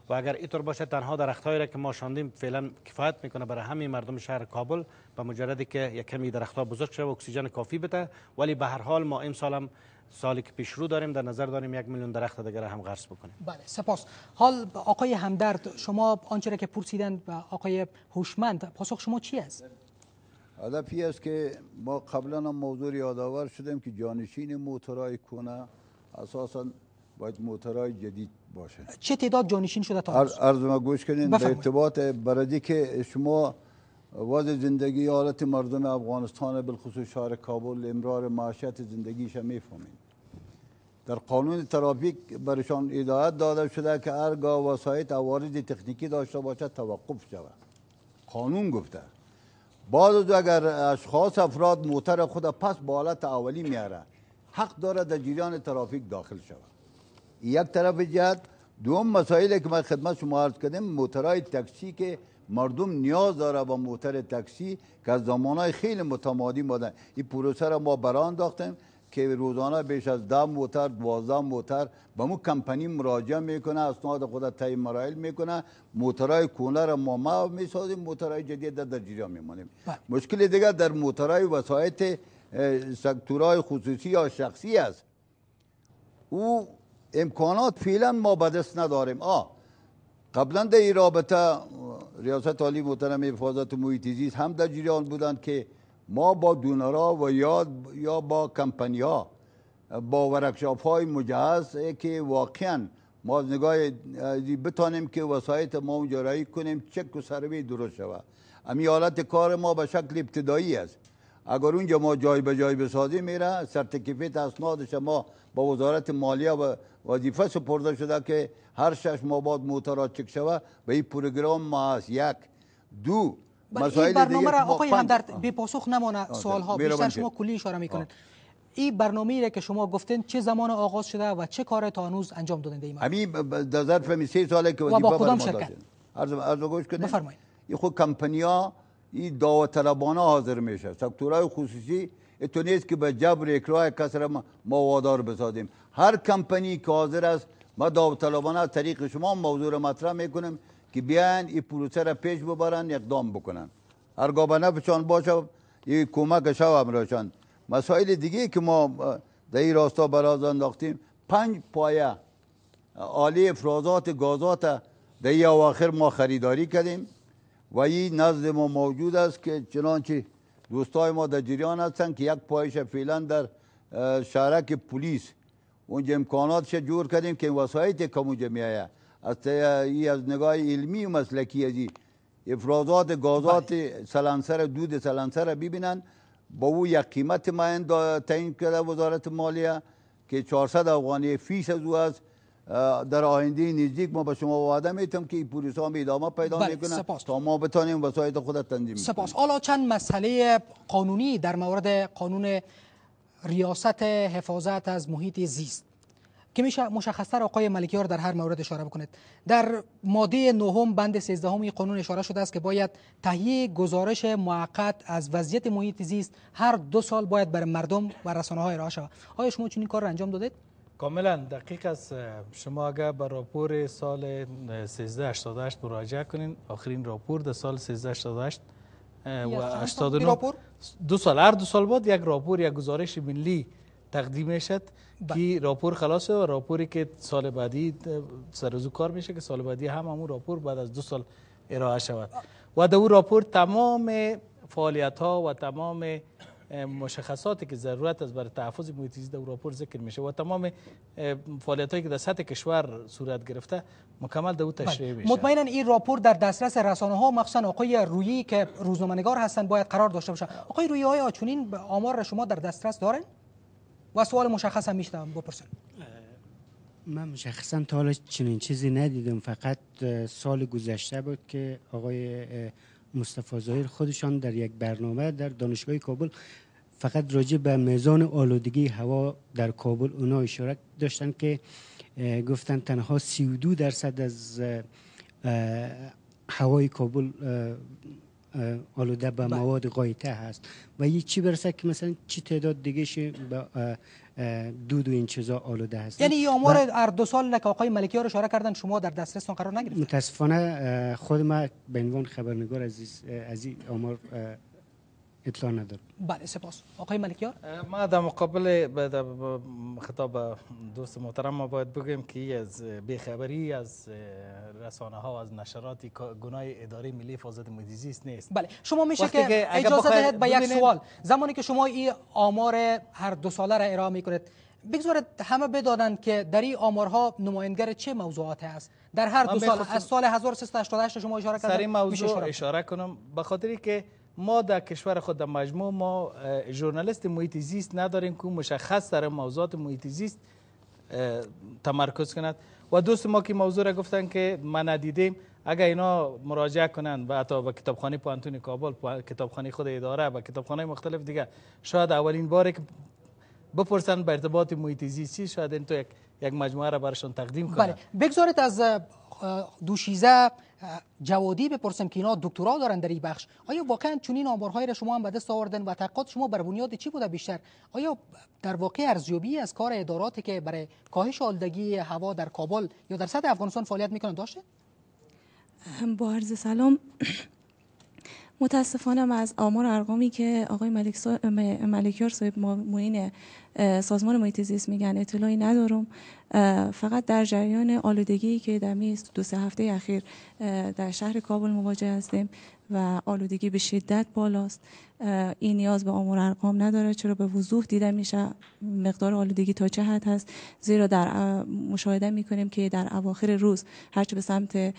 و اگر اینطور باشه تنها درختهایی را که ما شاندیم فعلا کفایت میکنه برای همه مردم شهر کابل به مجردی که یک کمی درختها بزرگ شه و اکسیژن کافی بده ولی به هر حال ما امسال هم سالی که پیش رو داریم در نظر داریم یک میلیون درخت دیگر هم غرس بکنیم بله سپاس حال آقای همدرد شما آنچه را که پرسیدن و آقای هوشمند پاسخ شما چی است هدف است که ما قبلا هم موضوع یادآور شدیم که جانشین موتورای کنه اساسا باید موتورای جدید باشه چه تعداد جانشین شده تا عرض گوش کنین به ارتباط بردی که شما وضع زندگی حالت مردم افغانستان بالخصوص شهر کابل امرار معاشیت زندگیش فهمید در قانون ترافیک برشان ادایت داده شده که هرگاه وسایت عوارض تکنیکی داشته باشد توقف شود قانون گفته بعد اگر اشخاص افراد موتر خود پس به حالت اولی میاره حق داره در جریان ترافیک داخل شود یک طرف جهت دوم مسائل که من خدمت شما عرض کردیم موترهای تاکسی که مردم نیاز داره با موتر تاکسی که از زمانهای خیلی متمادی بودن این پروسه را ما بران داختیم که روزانه بیش از ده موتر دوازده موتر به مو کمپنی مراجعه میکنه اسناد خود تای مرایل میکنه موترهای کونه را ما میسازیم موترهای جدید در جریان میمانیم بله. مشکل دیگر در موترهای وسایت سکتورهای خصوصی یا شخصی است او امکانات فعلا ما بدست نداریم آه. قبلا در این رابطه ریاست عالی محترم حفاظت محیط هم در جریان بودند که ما با دونرها و یا یا با کمپنی با ورکشاپ های مجهز که واقعا ما از نگاه بتانیم که وسایت ما رایی کنیم چک و سروی درست شود امی حالت کار ما به شکل ابتدایی است اگر اونجا ما جای به جای بسازی میره سرتکیفیت اسنادش ما با وزارت مالیه و وظیفه سپرده شده که هر شش ماه بعد موتورات چک شوه به این پروگرام ما هست یک دو بله، مسائل برنامه را آقای همدرد بی پاسخ نمانه سوال ها بیشتر شما کلی اشاره میکنید این برنامه ای که شما گفتین چه زمان آغاز شده و چه کار تا انجام دادنده ایمان همین در ظرف سه ساله که وظیفه با کدام عرض بفرمایید این خود کمپنیا این داوطلبانه حاضر میشه سکتورهای خصوصی اتو نیست که به جبر اکراه کس را ما وادار بسازیم هر کمپنی که حاضر است ما داوطلبانه طریق شما موضوع مطرح میکنیم که بیاین این پروسه را پیش ببرن اقدام بکنن هرگاه به نفشان باشه کمک کمک شو امروشان مسائل دیگه که ما در این راستا براز انداختیم پنج پایه عالی افرازات گازات در این آخر ما خریداری کردیم و این نزد ما موجود است که چنانچه دوستای ما در جریان هستند که یک پایش فعلا در شهرک پلیس اونجا امکانات جور کردیم که وسایت کم اونجا از ای از نگاه علمی و مسلکی از افرازات گازات بله. سلنسر دود سلنسر ببینن با او یک قیمت معین تعیین کرده وزارت مالیه که 400 افغانی فیس از او است در آینده نزدیک ما به شما وعده میتم که پولیس ها ادامه پیدا بله، میکنه تا ما بتانیم وسایت خود تنظیم سپاس حالا چند مسئله قانونی در مورد قانون ریاست حفاظت از محیط زیست که میشه مشخصتر آقای ملکیار در هر مورد اشاره بکنید در ماده نهم بند 13 قانون اشاره شده است که باید تهیه گزارش موقت از وضعیت محیط زیست هر دو سال باید بر مردم و رسانه های راه شود آیا شما چنین کار را انجام دادید کاملا دقیق است شما اگر به راپور سال 1388 مراجعه کنین آخرین راپور در سال 1388 و 89 دو سال هر دو سال بعد یک راپور یک گزارش ملی تقدیم میشد بله. که راپور خلاصه و راپوری که سال بعدی سرزو کار میشه که سال بعدی هم همون راپور بعد از دو سال ارائه شود و در اون راپور تمام فعالیت ها و تمام مشخصاتی که ضرورت است برای تحفظ محیط زیست در راپور ذکر میشه و تمام هایی که در سطح کشور صورت گرفته مکمل در او بله. تشریح میشه مطمئنا این راپور در دسترس رسانه ها مخصوصا آقای رویی که روزنامه‌نگار هستند باید قرار داشته باشه آقای رویی های چنین آمار شما در دسترس دارن و سوال مشخص هم میشتم بپرسن من مشخصا تا حالا چنین چیزی ندیدم فقط سال گذشته بود که آقای مصطفی ظاهر خودشان در یک برنامه در دانشگاه کابل فقط راجع به میزان آلودگی هوا در کابل اونا اشاره داشتن که گفتن تنها 32 درصد از هوای کابل آلوده بله. به مواد قایته هست و یه چی برسه که مثلا چی تعداد دیگه به دود و این چیزا آلوده هست یعنی این آمار هر دو سال که آقای ملکی رو اشاره کردن شما در دسترس قرار نگرفت متاسفانه خود ما به عنوان خبرنگار از از این آمار اطلاع بله سپاس آقای ملکیار ما در مقابل خطاب دوست محترم ما باید بگیم که از بیخبری از رسانه ها از نشرات گناه اداره ملی حفاظت محیط نیست بله شما میشه که اجازه دهید به یک سوال زمانی که شما این آمار هر دو ساله را ارائه میکنید بگذارید همه بدانند که در این آمارها نماینگر چه موضوعات است در هر دو سال از سال 1388 شما اشاره کردید سر موضوع اشاره کنم به خاطری که ما در کشور خود در مجموع ما جورنالیست محیط زیست نداریم که مشخص در موضوعات محیط زیست تمرکز کند و دوست ما که موضوع را گفتن که ما ندیدیم اگر اینا مراجعه کنند و حتی به کتابخانه پانتون کابل کتابخانه خود اداره و کتابخانه مختلف دیگه شاید اولین باره که بپرسند به ارتباط محیط زیستی شاید این تو یک مجموعه را برشان تقدیم کنند بله. بگذارید از دوشیزه جوادی بپرسم که اینا دکترا دارن در این بخش آیا واقعا چنین آمارهایی را شما هم به دست آوردن و تحقیقات شما بر بنیاد چی بوده بیشتر آیا در واقع ارزیابی از کار اداراتی که برای کاهش آلودگی هوا در کابل یا در سطح افغانستان فعالیت میکنن داشته با عرض سلام متاسفانم از آمار ارقامی که آقای ملکیار صاحب معین سازمان محیط زیست میگن اطلاعی ندارم فقط در جریان آلودگی که در دو سه هفته اخیر در شهر کابل مواجه هستیم و آلودگی به شدت بالاست این نیاز به آمار ارقام نداره چرا به وضوح دیده میشه مقدار آلودگی تا چه حد هست زیرا در مشاهده میکنیم که در اواخر روز هرچه به سمت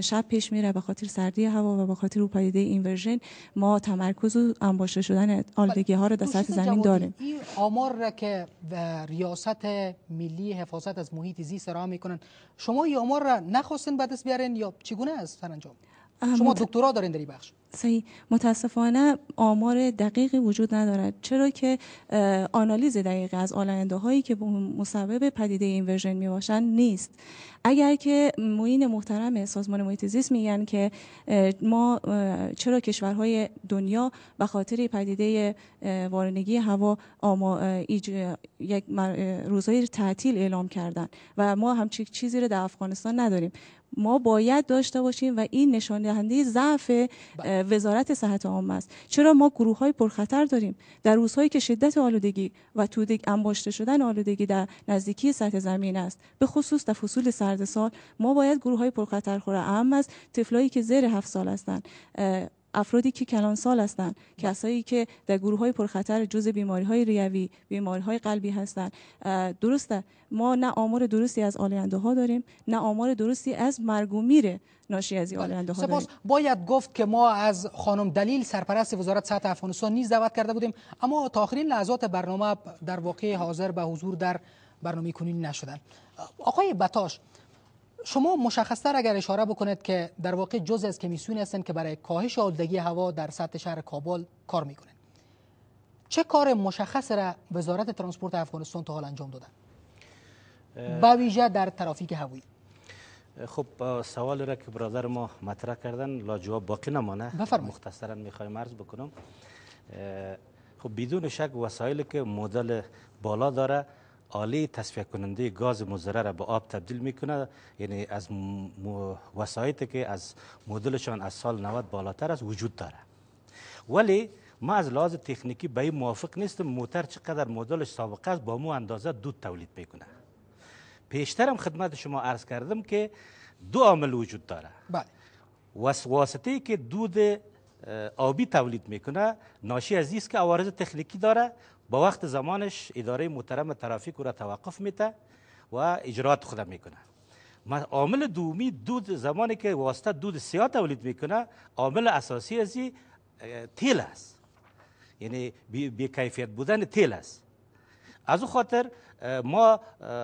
شب پیش میره به خاطر سردی هوا و به خاطر پدیده اینورژن ما تمرکز و انباشته شدن آلودگی ها رو در خب، سطح زمین داریم این که ریاست ملی حفاظت از محیط زیست را میکنن شما این آمار را نخواستین به بیارین یا چگونه است سرانجام شما دکترا دارین در این بخش صحیح متاسفانه آمار دقیقی وجود ندارد چرا که آنالیز دقیقی از آلاینده هایی که مسبب پدیده اینورژن می باشند نیست اگر که موین محترم سازمان محیط زیست میگن که ما چرا کشورهای دنیا به خاطر پدیده وارنگی هوا یک روزهای تعطیل اعلام کردن و ما همچین چیزی رو در افغانستان نداریم ما باید داشته باشیم و این نشان دهنده ضعف وزارت صحت عام است چرا ما گروه های پرخطر داریم در روزهایی که شدت آلودگی و توده انباشته شدن آلودگی در نزدیکی سطح زمین است به خصوص در فصول سرد سال ما باید گروه های پرخطر خوره اهم از طفلایی که زیر هفت سال هستند افرادی که کلان سال هستند کسایی که در گروه های پرخطر جز بیماری های ریوی بیماری های قلبی هستند درسته ما نه آمار درستی از آلینده ها داریم نه آمار درستی از مرگ و میره ناشی از بله. آلاینده ها سپاس باید گفت که ما از خانم دلیل سرپرست وزارت صحت افغانستان نیز دعوت کرده بودیم اما تا آخرین لحظات برنامه در واقع حاضر به حضور در برنامه کنین نشدن آقای بتاش شما مشخصتر اگر اشاره بکنید که در واقع جزء از کمیسیون هستند که برای کاهش آلودگی هوا در سطح شهر کابل کار میکنند چه کار مشخص را وزارت ترانسپورت افغانستان تا حال انجام دادن با ویژه در ترافیک هوایی خب سوال را که برادر ما مطرح کردن لا جواب باقی نمانه بفرمایید مختصرا میخوایم عرض بکنم خب بدون شک وسایلی که مدل بالا داره آلی تصفیه کننده گاز مزره را به آب تبدیل میکنه یعنی از وسایت که از مدلشان از سال 90 بالاتر است وجود داره ولی ما از لحاظ تکنیکی به این موافق نیستم موتر چقدر مدلش سابقه است با مو اندازه دود تولید میکنه پیشترم خدمت شما عرض کردم که دو عامل وجود داره بله واسطه که دود آبی تولید میکنه ناشی از است که عوارض تخنیکی داره با وقت زمانش اداره محترم ترافیک را توقف میته و اجرات خود میکنه عامل دومی دود زمانی که واسطه دود سیاه تولید میکنه عامل اساسی از تیل است یعنی بیکیفیت بودن تیل است از او خاطر ما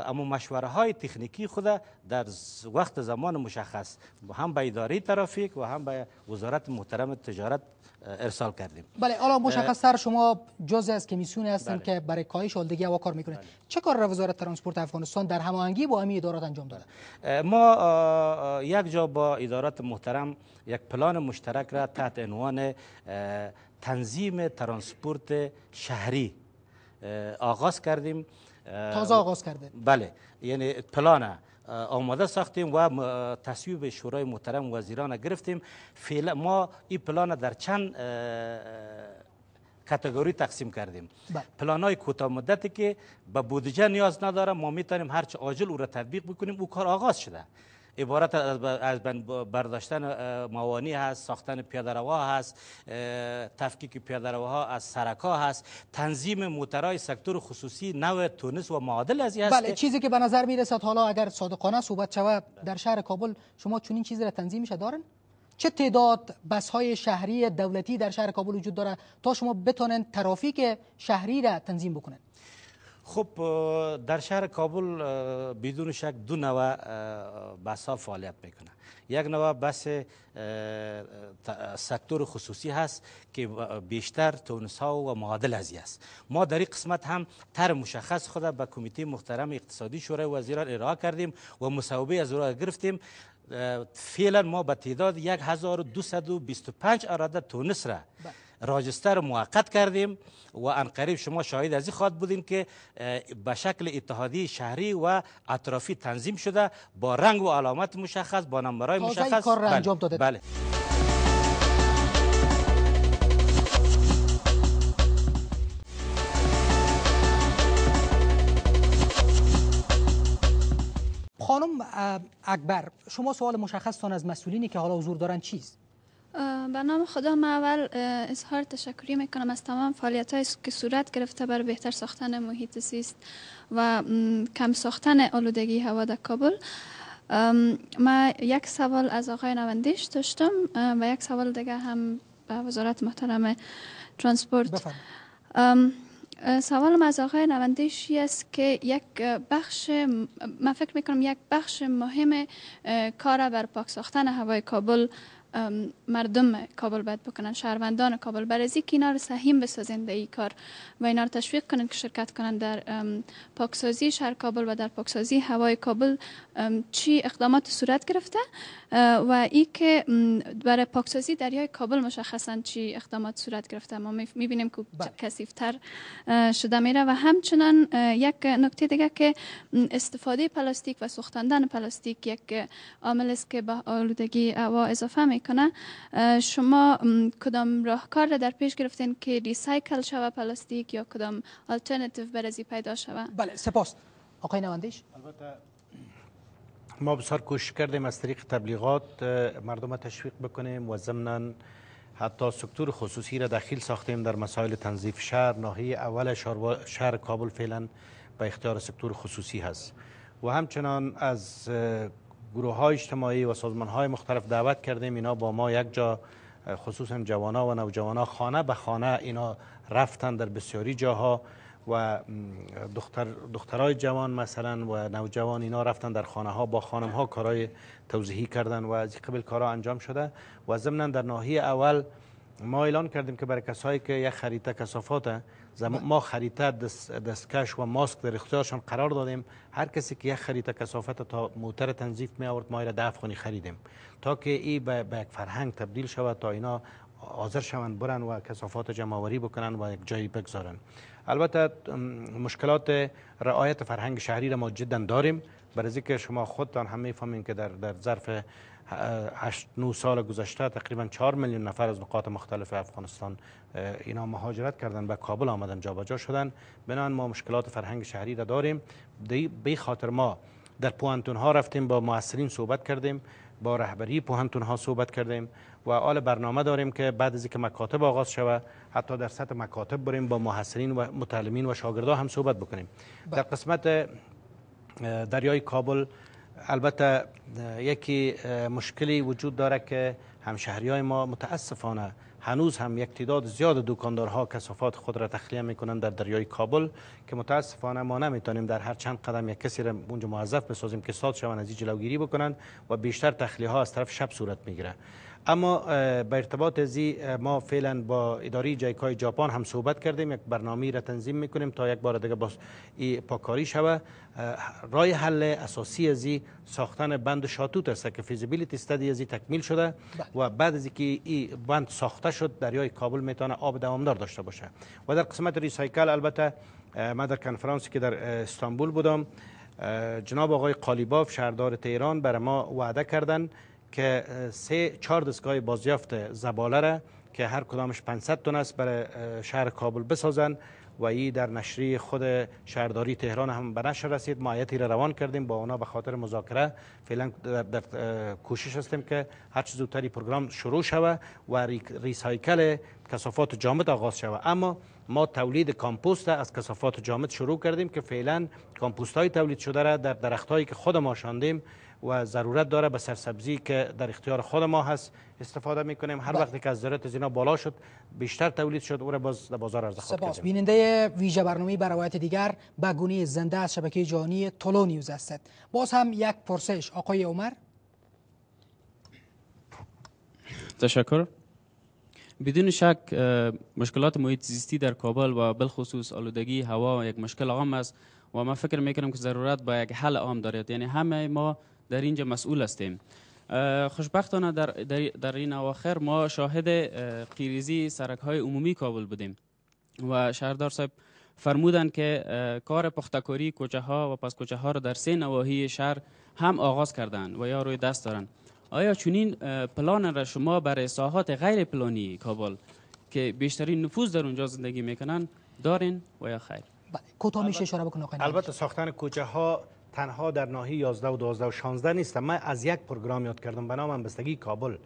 امو مشوره های تکنیکی خود در وقت زمان مشخص هم به اداره ترافیک و هم به وزارت محترم تجارت ارسال کردیم بله حالا مشخص سر شما جزء از کمیسیون هستند بله. که برای کاهش آلودگی هوا کار میکنه بله. چه کار را وزارت ترانسپورت افغانستان در هماهنگی با همین ادارات انجام داده ما یک جا با ادارات محترم یک پلان مشترک را تحت عنوان تنظیم ترانسپورت شهری آغاز کردیم تازه آغاز کردیم بله یعنی پلان آماده ساختیم و تصویب شورای محترم وزیران گرفتیم فعلا ما این پلان در چند کاتگوری تقسیم کردیم بله. پلان های کوتاه مدتی که به بودجه نیاز نداره ما میتونیم هرچه عاجل او را تطبیق بکنیم او کار آغاز شده عبارت از برداشتن موانی هست ساختن پیادروها هست تفکیک ها از سرکا هست تنظیم موترای سکتور خصوصی نو تونس و معادل از هست بله چیزی که به نظر میرسد حالا اگر صادقانه صحبت شود در شهر کابل شما چنین چیزی را تنظیم میشه دارن چه تعداد بس های شهری دولتی در شهر کابل وجود داره تا شما بتونن ترافیک شهری را تنظیم بکنن خب در شهر کابل بدون شک دو نوع بس ها فعالیت میکنه یک نوع بس سکتور خصوصی هست که بیشتر تونس ها و معادل ازی است ما در این قسمت هم تر مشخص خود به کمیته محترم اقتصادی شورای وزیران ارائه کردیم و مصوبه از او گرفتیم فعلا ما به تعداد 1225 اراده تونس را بله. راجستر موقت کردیم و انقریب شما شاهد از این خواهد بودیم که به شکل اتحادی شهری و اطرافی تنظیم شده با رنگ و علامت مشخص با نمبرهای مشخص کار بله. انجام داده بله. خانم اکبر شما سوال مشخصتان از مسئولینی که حالا حضور دارن چیست به نام خدا ما اول اظهار تشکری میکنم از تمام فعالیت هایی که صورت گرفته بر بهتر ساختن محیط زیست و کم ساختن آلودگی هوا در کابل من یک سوال از آقای نوندیش داشتم و یک سوال دیگه هم به وزارت محترم ترانسپورت سوال از آقای نوندیشی است که یک بخش من فکر میکنم یک بخش مهم کار بر پاک ساختن هوای کابل مردم کابل باید بکنن شهروندان کابل بر از که اینا رو سهیم بسازین در این کار و اینا رو تشویق کنن که شرکت کنن در پاکسازی شهر کابل و در پاکسازی هوای کابل چی اقدامات صورت گرفته و ای که برای پاکسازی دریای کابل مشخصا چی اقدامات صورت گرفته ما میبینیم که بله. کسیفتر شده میره و همچنان یک نکته دیگه که استفاده پلاستیک و سوختاندن پلاستیک یک عامل است که به آلودگی اضافه می میکنه شما کدام راهکار را در پیش گرفتین که ریسایکل شوه پلاستیک یا کدام آلترناتیو برازی پیدا شوه بله سپاس آقای نواندیش البته ما بسیار کوشش کردیم از طریق تبلیغات مردم تشویق بکنیم و ضمناً حتی سکتور خصوصی را داخل ساختیم در مسائل تنظیف شهر ناحیه اول شهر, کابل فعلا به اختیار سکتور خصوصی هست و همچنان از گروه های اجتماعی و سازمان های مختلف دعوت کردیم اینا با ما یک جا خصوصا ها و ها خانه به خانه اینا رفتن در بسیاری جاها و دختر دخترای جوان مثلا و نوجوان اینا رفتن در خانه ها با خانم ها کارهای توضیحی کردن و از قبل کارا انجام شده و ضمن در ناحیه اول ما اعلان کردیم که برای کسایی که یک خریطه کثافات ما خریطه دستکش و ماسک در اختیارشان قرار دادیم هر کسی که یک خریطه کسافت تا موتر تنظیف می آورد ما را ده خونی خریدیم تا که ای به یک فرهنگ تبدیل شود تا اینا حاضر شوند برن و کسافات جمعوری بکنن و یک جایی بگذارن البته مشکلات رعایت فرهنگ شهری را ما جدا داریم برای که شما خودتان هم فهمین که در در ظرف 8 9 سال گذشته تقریبا 4 میلیون نفر از نقاط مختلف افغانستان اینا مهاجرت کردن به کابل آمدن جابجا شدن بنان ما مشکلات فرهنگ شهری را داریم به خاطر ما در پوانتون ها رفتیم با موثرین صحبت کردیم با رهبری پوهنتون ها صحبت کردیم و آل برنامه داریم که بعد از اینکه مکاتب آغاز شوه حتی در سطح مکاتب بریم با محسرین و متعلمین و شاگردا هم صحبت بکنیم بله. در قسمت دریای کابل البته یکی مشکلی وجود داره که همشهری های ما متاسفانه هنوز هم یک تعداد زیاد دوکاندارها کسافات خود را تخلیه میکنند در دریای کابل که متاسفانه ما نمیتونیم در هر چند قدم یک کسی را اونجا موظف بسازیم که سات شوند از این جلوگیری بکنند و بیشتر تخلیه ها از طرف شب صورت میگیره اما به ارتباط ازی ما فعلا با اداری جایکای ژاپن هم صحبت کردیم یک برنامه را تنظیم میکنیم تا یک بار دیگه باز پاکاری شوه رای حل اساسی از ساختن بند شاتوت است که فیزیبیلیتی استادی از تکمیل شده بله. و بعد از اینکه این بند ساخته شد دریای کابل میتونه آب دوامدار داشته باشه و در قسمت ریسایکل البته ما در کنفرانسی که در استانبول بودم جناب آقای قالیباف شهردار تهران بر ما وعده کردند. که سه چهار دستگاه بازیافت زباله را که هر کدامش 500 تن است برای شهر کابل بسازن و ای در نشری خود شهرداری تهران هم به نشر رسید مایتی را روان کردیم با اونا به خاطر مذاکره فعلا در, کوشش هستیم که هر چیز زودتری پروگرام شروع شوه و ریسایکل کسافات جامد آغاز شوه اما ما تولید کامپوست از کسافات جامد شروع کردیم که فعلا کامپوست های تولید شده را در درخت هایی که خود ما شاندیم و ضرورت داره به سرسبزی که در اختیار خود ما هست استفاده میکنیم هر بله. وقتی که از ضرورت زینا بالا شد بیشتر تولید شد او را باز در بازار عرضه خود سپاس بیننده ویژه برنامه بر روایت دیگر به گونه زنده از شبکه جهانی تولو نیوز باز هم یک پرسش آقای عمر تشکر بدون شک مشکلات محیط زیستی در کابل و بالخصوص آلودگی هوا یک مشکل عام است و من فکر میکنم که ضرورت به یک حل عام دارد یعنی همه ما در اینجا مسئول هستیم خوشبختانه در, در, در این اواخر ما شاهد قیریزی سرک های عمومی کابل بودیم و شهردار صاحب فرمودند که کار پختکاری کوچه ها و پس کوچه ها را در سه نواحی شهر هم آغاز کردند و یا روی دست دارند آیا چنین پلان را شما برای ساحات غیر پلانی کابل که بیشترین نفوذ در اونجا زندگی میکنن دارین و یا خیر؟ کوتاه بله. میشه اشاره البته ساختن کوچه ها تنها در ناحیه 11 و 12 و 16 نیستم من از یک پروگرام یاد کردم به نام بستگی کابل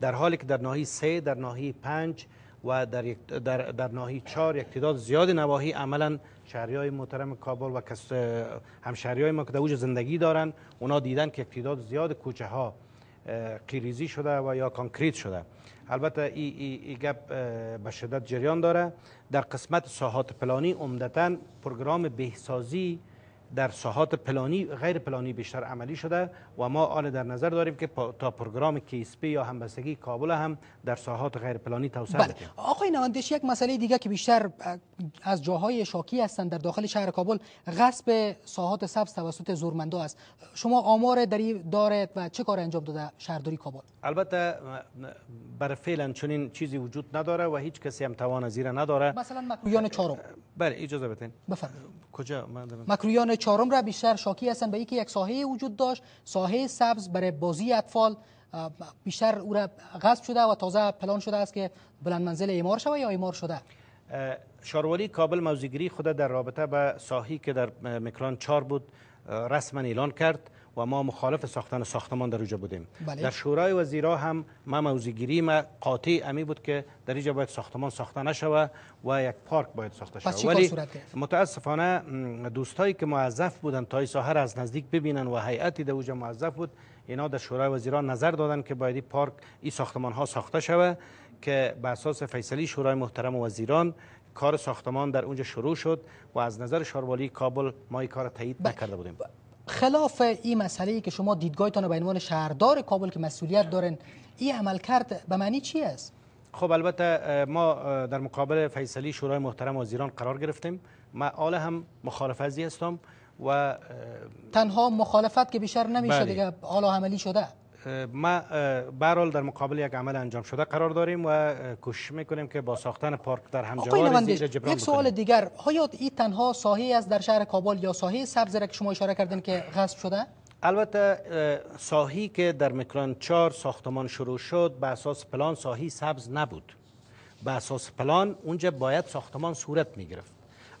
در حالی که در ناحیه 3 در ناحیه 5 و در, در, در ناحیه 4 یک تعداد زیاد نواحی عملا شهریای محترم کابل و کس همشهریای ما که در زندگی دارن اونا دیدن که یک تعداد زیاد کوچه ها قیریزی شده و یا کانکریت شده البته این ای, ای گپ به شدت جریان داره در قسمت ساحات پلانی عمدتا پروگرام بهسازی در ساحات پلانی غیر پلانی بیشتر عملی شده و ما آن در نظر داریم که تا پروگرام کیسپی یا همبستگی کابل هم در ساحات غیر پلانی توسعه بله. آقای نواندش یک مسئله دیگه که بیشتر از جاهای شاکی هستند در داخل شهر کابل غصب ساحات سبز توسط زورمندا است شما آمار در دارید و چه کار انجام داده شهرداری کابل البته بر فعلا چنین چیزی وجود نداره و هیچ کسی هم توان زیره نداره مثلا مکرویان چهارم بله اجازه بدین بفرمایید کجا مکرویان چهارم را بیشتر شاکی هستن به اینکه یک ساحه وجود داشت ساحه سبز برای بازی اطفال بیشتر او را غصب شده و تازه پلان شده است که بلند منزل ایمار شود یا ایمار شده شاروالی کابل موزیگری خود در رابطه به ساحی که در مکران چار بود رسما اعلان کرد و ما مخالف ساختن ساختمان در اونجا بودیم بله. در شورای وزیرا هم ما موزیگیری ما قاطع امی بود که در اینجا باید ساختمان ساخته نشوه و یک پارک باید ساخته شود ولی متاسفانه دوستایی که موظف بودن تا این از نزدیک ببینن و هیئتی در اونجا موظف بود اینا در شورای وزیرا نظر دادن که باید پارک این ساختمان ها ساخته شوه که به اساس فیصلی شورای محترم وزیران کار ساختمان در اونجا شروع شد و از نظر شاروالی کابل ما این کار تایید بله. نکرده بودیم خلاف این مسئله ای که شما دیدگاهتان به عنوان شهردار کابل که مسئولیت دارن این عمل کرد به معنی چی است خب البته ما در مقابل فیصلی شورای محترم وزیران قرار گرفتیم ما آله هم مخالف هستم و تنها مخالفت که بیشتر نمیشه بله. دیگه حالا عملی شده ما برحال در مقابل یک عمل انجام شده قرار داریم و کوشش میکنیم که با ساختن پارک در همجوار زیر جبران یک سوال دیگر آیا این تنها ساحه از در شهر کابل یا ساحه سبز را که شما اشاره کردین که غصب شده البته ساحی که در مکران 4 ساختمان شروع شد به اساس پلان ساحی سبز نبود به اساس پلان اونجا باید ساختمان صورت می گرفت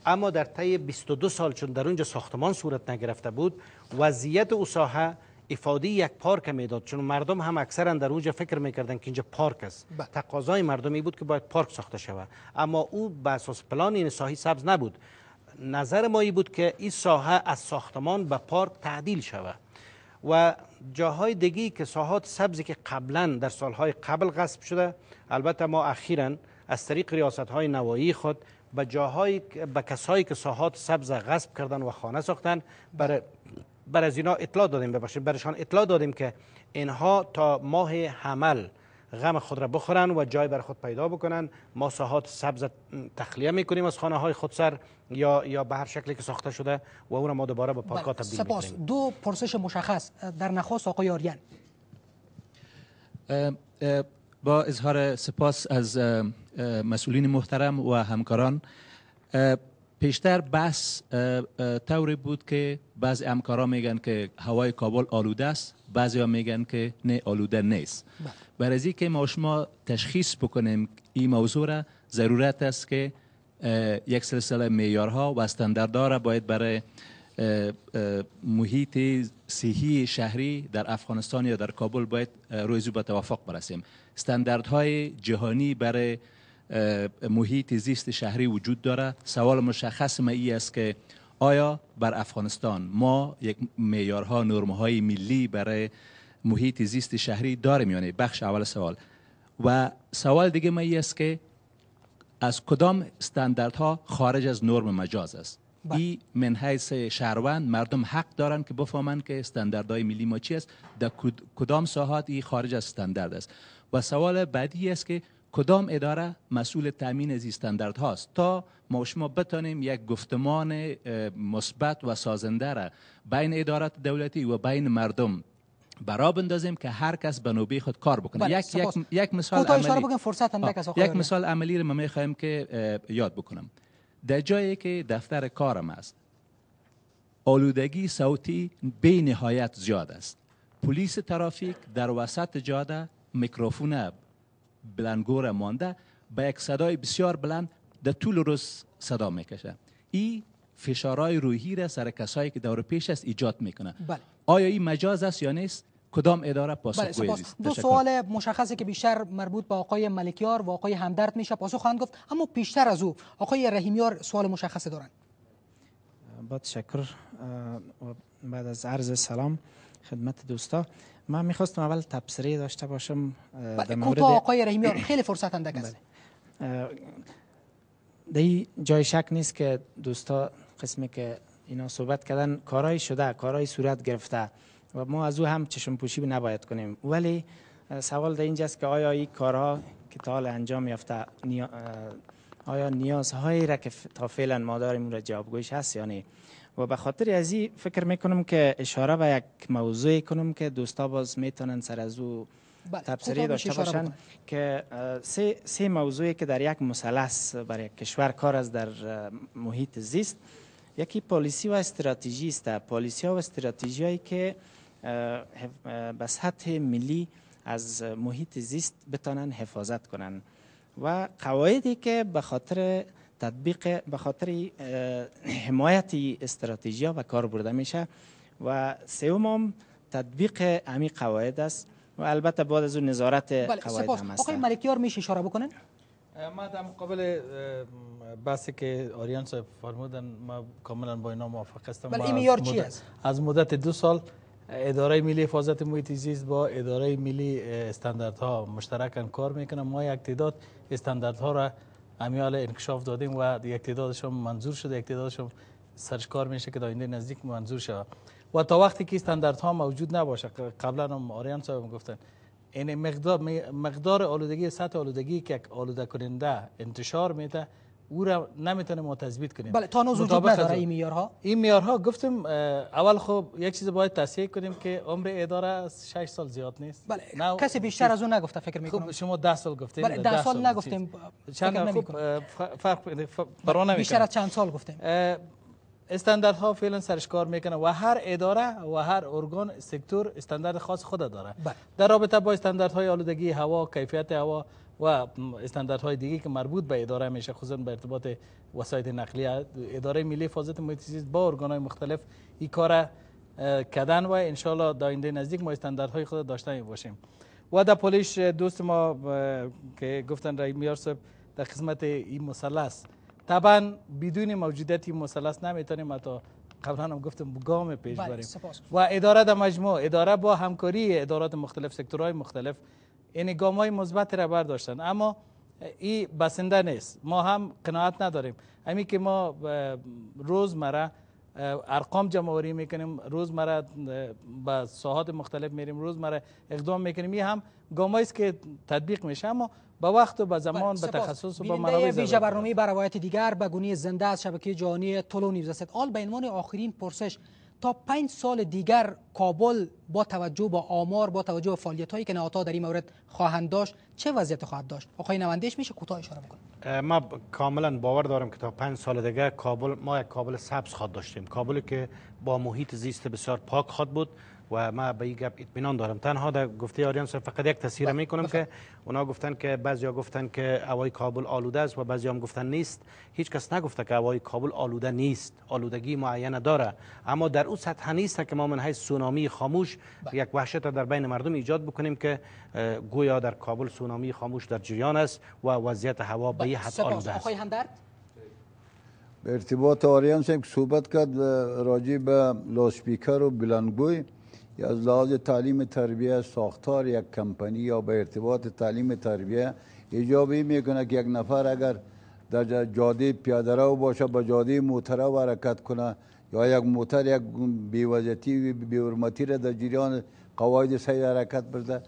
اما در طی 22 سال چون در اونجا ساختمان صورت نگرفته بود وضعیت او ساحه افاده یک پارک میداد چون مردم هم اکثرا در اونجا فکر میکردن که اینجا پارک است تقاضای مردمی بود که باید پارک ساخته شود اما او به اساس پلان این ساحه سبز نبود نظر ما بود که این ساحه از ساختمان به پارک تعدیل شود و جاهای دیگی که ساحات سبزی که قبلا در سالهای قبل غصب شده البته ما اخیرا از طریق ریاست های نوایی خود به جاهای به کسایی که ساحات سبز غصب کردن و خانه ساختن برای بر از اینا اطلاع دادیم ببخشید برشان اطلاع دادیم که اینها تا ماه حمل غم خود را بخورن و جای بر خود پیدا بکنن ما ساحات سبز تخلیه میکنیم از خانه های خودسر یا یا به هر شکلی که ساخته شده و اون را ما دوباره به پارکات بله. تبدیل سپاس دو پرسش مشخص در نخواست آقای آریان با اظهار سپاس از مسئولین محترم و همکاران پیشتر بحث طوری بود که بعض امکارا میگن که هوای کابل آلوده است بعضی ها میگن که نه آلوده نیست بله. برای از که ما شما تشخیص بکنیم این موضوع را ضرورت است که یک سلسله میارها و استانداردها را باید برای محیط صحی شهری در افغانستان یا در کابل باید روی به توافق برسیم استانداردهای جهانی برای محیط زیست شهری وجود داره سوال مشخص ما ای است که آیا بر افغانستان ما یک میارها نرمهای ملی برای محیط زیست شهری داریم یعنی بخش اول سوال و سوال دیگه ما است که از کدام استانداردها خارج از نرم مجاز است بله. این من شهروند مردم حق دارن که بفهمن که استانداردهای ملی ما چی است در کدام ساحات این خارج از استاندارد است و سوال بعدی است که کدام اداره مسئول تامین استاندارد هاست تا ما شما بتانیم یک گفتمان مثبت و سازنده را بین ادارات دولتی و بین مردم برا بندازیم که هر کس به نوبه خود کار بکنه بله، یک, یک, یک مثال عملی فرصت یک مثال رو خواهیم که یاد بکنم در جایی که دفتر کارم است آلودگی صوتی به نهایت زیاد است پلیس ترافیک در وسط جاده میکروفونه بلنگور مانده به یک صدای بسیار بلند در طول روز صدا میکشه این فشارهای روحی را سر کسایی که دور پیش است ایجاد میکنه بله. آیا این مجاز است یا نیست کدام اداره پاسخ بله دو سوال مشخصه که بیشتر مربوط به آقای ملکیار و آقای همدرد میشه پاسخ خواهند گفت اما بیشتر از او آقای رحیمیار سوال مشخصی دارند با تشکر بعد از عرض سلام خدمت دوستا من میخواستم اول تبصره داشته باشم بله، در مورد آقای خیلی فرصت اندک است بله. جای شک نیست که دوستا قسمی که اینا صحبت کردن کارهای شده کارهای صورت گرفته و ما از او هم چشم پوشی نباید کنیم ولی سوال در اینجاست که آیا این کارها که تا حال انجام یافته آیا نیازهایی را که تا فعلا ما داریم را جوابگویش هست یا نه و به خاطر از این فکر میکنم که اشاره به یک موضوعی کنم که دوستا باز میتونن سر از او بله، تبصری داشته باشن که سه, سه موضوعی که در یک مثلث برای یک کشور کار است در محیط زیست یکی پالیسی و استراتژی است پالیسی و استراتژی هایی که به سطح ملی از محیط زیست بتانن حفاظت کنن و قواعدی که به خاطر تطبیق به خاطر حمایت استراتژی و کار برده میشه و سوم تطبیق امی قواعد است و البته بعد از اون نظارت بله، قواعد هم است آقای ملکیار میشه اشاره بکنن ما در مقابل بحثی که آریان صاحب فرمودن ما کاملا با اینا موافق هستم بله، این چی است از مدت دو سال اداره ملی حفاظت محیط زیست با اداره ملی استانداردها مشترکاً کار میکنه ما یک تعداد استانداردها را امیال انکشاف دادیم و یک تعدادش منظور شده یک تعدادش سرشکار میشه که آینده نزدیک منظور شود و تا وقتی که استاندارد ها موجود نباشه قبلا هم آریان صاحب گفتن این یعنی مقدار, مقدار آلودگی سطح آلودگی که یک آلوده کننده انتشار میده او را نمیتونیم ما تثبیت کنیم بله تا وجود نداره این میارها این میارها گفتم اول خب یک چیز باید تصحیح کنیم که عمر اداره 6 سال زیاد نیست بله نو... کسی بیشتر از اون نگفته فکر می خب شما 10 سال گفتیم بله 10 سال, نگفتیم چند خب، فرق بیشتر از چند سال گفتیم استاندارد ها فعلا سرش کار میکنه و هر اداره و هر ارگان سکتور استاندارد خاص خود داره بله. در رابطه با استاندارد های آلودگی هوا کیفیت هوا و های دیگه که مربوط به اداره میشه خصوصا به ارتباط وسایل نقلیه اداره ملی حفاظت محیط زیست با های مختلف این کار کردن و انشالله داینده نزدیک ما های خود داشته باشیم و در پولیس دوست ما که گفتن رای میار صاحب در خدمت این مسلس طبعا بدون موجودیت این مثلث نمیتونیم تا قبلا هم گفتم گام پیش بله، بریم و اداره در مجموع اداره با همکاری ادارات مختلف سکتورهای مختلف این یعنی گام های مثبت را برداشتن اما این بسنده نیست ما هم قناعت نداریم همین که ما روزمره ارقام واری میکنیم روزمره به ساحات مختلف میریم روزمره اقدام میکنیم این هم گام است که تطبیق میشه اما با وقت و با بله، زمان به تخصص و با منابع ویژه برنامه بر دیگر به گونی زنده از شبکه جهانی طلو است آل به عنوان آخرین پرسش تا پنج سال دیگر کابل با توجه به آمار با توجه به فعالیت هایی که نهادها در این مورد خواهند داشت چه وضعیت خواهد داشت آقای نوندهش میشه کوتاه اشاره بکنید ما کاملا باور دارم که تا پنج سال دیگر کابل ما یک کابل سبز خواهد داشتیم کابلی که با محیط زیست بسیار پاک خواهد بود و ما به این گپ اطمینان دارم تنها در گفته آریانس فقط یک تصویر بله، می کنم که اونا گفتن که بعضیا گفتن که هوای کابل آلوده است و بعضی هم گفتن نیست هیچ کس نگفته که هوای کابل آلوده نیست آلودگی معینه داره اما در اون سطح نیست که ما من سونامی خاموش بله. یک وحشت در بین مردم ایجاد بکنیم که گویا در کابل سونامی خاموش در جریان است و وضعیت هوا به این حد آلوده است به ارتباط آریان که صحبت کرد راجی به لاسپیکر و بلندگوی از لحاظ تعلیم تربیه ساختار یک کمپانی یا به ارتباط تعلیم تربیه اجابه میکنه که یک نفر اگر در جاده پیاده رو باشه با جاده موتره حرکت کنه یا یک موتر یک بیوزتی و بیورمتی را در جریان قواعد سیر حرکت برده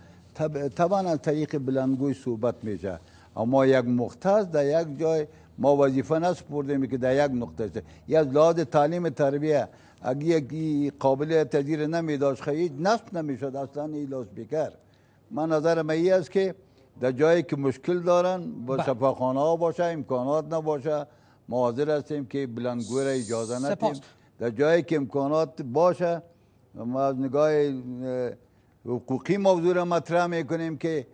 طبعا از طریق بلندگوی صحبت میشه اما یک مختص در یک جای ما وظیفه نسپردیم که در یک نقطه است یا از لحاظ تعلیم تربیه یکی قابل تدیر نمی داشت خیلی نصب نمی شد اصلا ایلاس بیکر من نظرم ای است که در جایی که مشکل دارن با سپاخانه ها باشه امکانات نباشه حاضر هستیم که بلندگوی را اجازه نتیم. در جایی که امکانات باشه ما از نگاه حقوقی موضوع را مطرح میکنیم که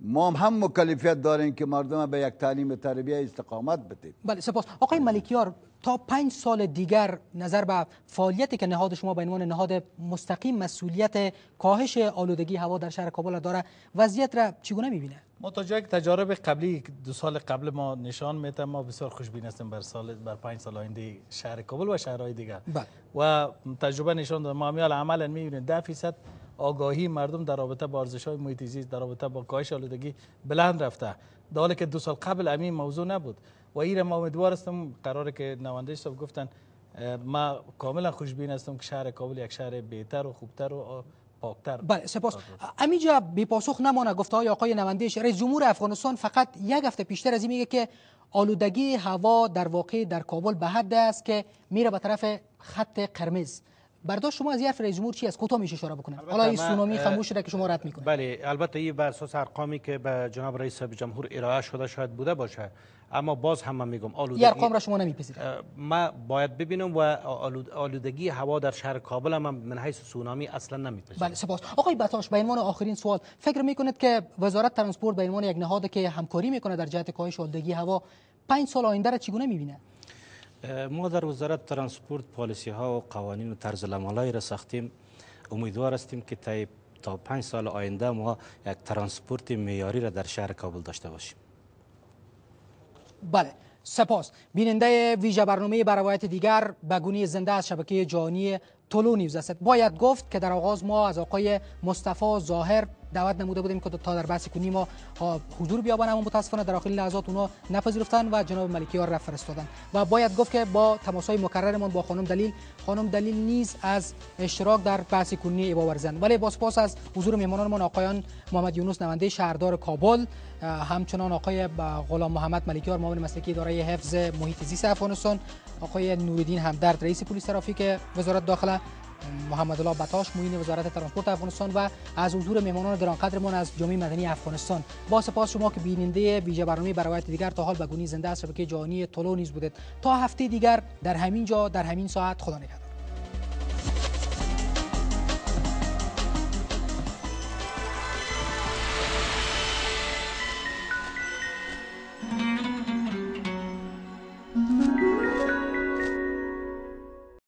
ما هم مکلفیت داریم که مردم به یک تعلیم تربیه استقامت بدیم بله سپاس آقای ملکیار تا پنج سال دیگر نظر به فعالیتی که نهاد شما به عنوان نهاد مستقیم مسئولیت کاهش آلودگی هوا در شهر کابل داره وضعیت را چگونه میبینه ما تا تجارب قبلی دو سال قبل ما نشان میده ما بسیار خوشبین هستیم بر سال بر پنج سال آینده شهر کابل و شهرهای دیگر بله. و تجربه نشان داد ما میال عملا میبینیم 10 آگاهی مردم در رابطه با ارزش های محیط در رابطه با کاهش آلودگی بلند رفته در حالی که دو سال قبل همین موضوع نبود و این ما امیدوار هستم قراره که نوانده صاحب گفتن ما کاملا خوشبین هستم که شهر کابل یک شهر بهتر و خوبتر و پاکتر بله سپاس امیجا بی پاسخ نمانه گفته های آقای نوانده رئیس جمهور افغانستان فقط یک هفته پیشتر از این میگه که آلودگی هوا در واقع در کابل به حد است که میره به طرف خط قرمز برداشت شما از یه رئیس جمهور چی است کدام میشه اشاره بکنید حالا این سونامی خاموش شده که شما رد میکنه بله البته این بر اساس ارقامی که به جناب رئیس جمهور ارائه شده شاید بوده باشه اما باز هم من میگم آلودگی ارقام را شما نمیپذیرید ما باید ببینم و آلودگی هوا در شهر کابل هم من حیث سونامی اصلا نمیپذیرم بله سپاس آقای بتاش به عنوان آخرین سوال فکر میکنید که وزارت ترانسپورت به عنوان یک نهاد که همکاری میکنه در جهت کاهش آلودگی هوا 5 سال آینده را چگونه میبینه ما در وزارت ترانسپورت پالیسی ها و قوانین و طرز لمالایی را ساختیم امیدوار هستیم که طی تا پنج سال آینده ما یک ترانسپورت میاری را در شهر کابل داشته باشیم بله سپاس بیننده ویژه برنامه بر روایت دیگر به زنده از شبکه جهانی طلو نیوز است باید گفت که در آغاز ما از آقای مصطفی ظاهر دعوت نموده بودیم که تا در بحث کنی ما حضور بیابند اما متاسفانه در آخرین لحظات اونا نپذیرفتن و جناب ملکیار رفت فرستادن و باید گفت که با تماس تماسهای مکررمون با خانم دلیل خانم دلیل نیز از اشتراک در بحث کنی عبا ورزند ولی با سپاس از حضور من آقایان محمد یونس نماینده شهردار کابل همچنان آقای غلام محمد ملکیار معاون مسلکی اداره حفظ محیط زیست افغانستان آقای نوردین همدرد رئیس پلیس ترافیک وزارت داخله محمد الله بتاش موین وزارت ترانسپورت افغانستان و از حضور میهمانان درانقدرمان از جامعه مدنی افغانستان با سپاس شما که بیننده ویژه برنامه برایت دیگر تا حال به گونی زنده از شبکه جهانی طلو نیز بودید تا هفته دیگر در همین جا در همین ساعت خدا نگهدار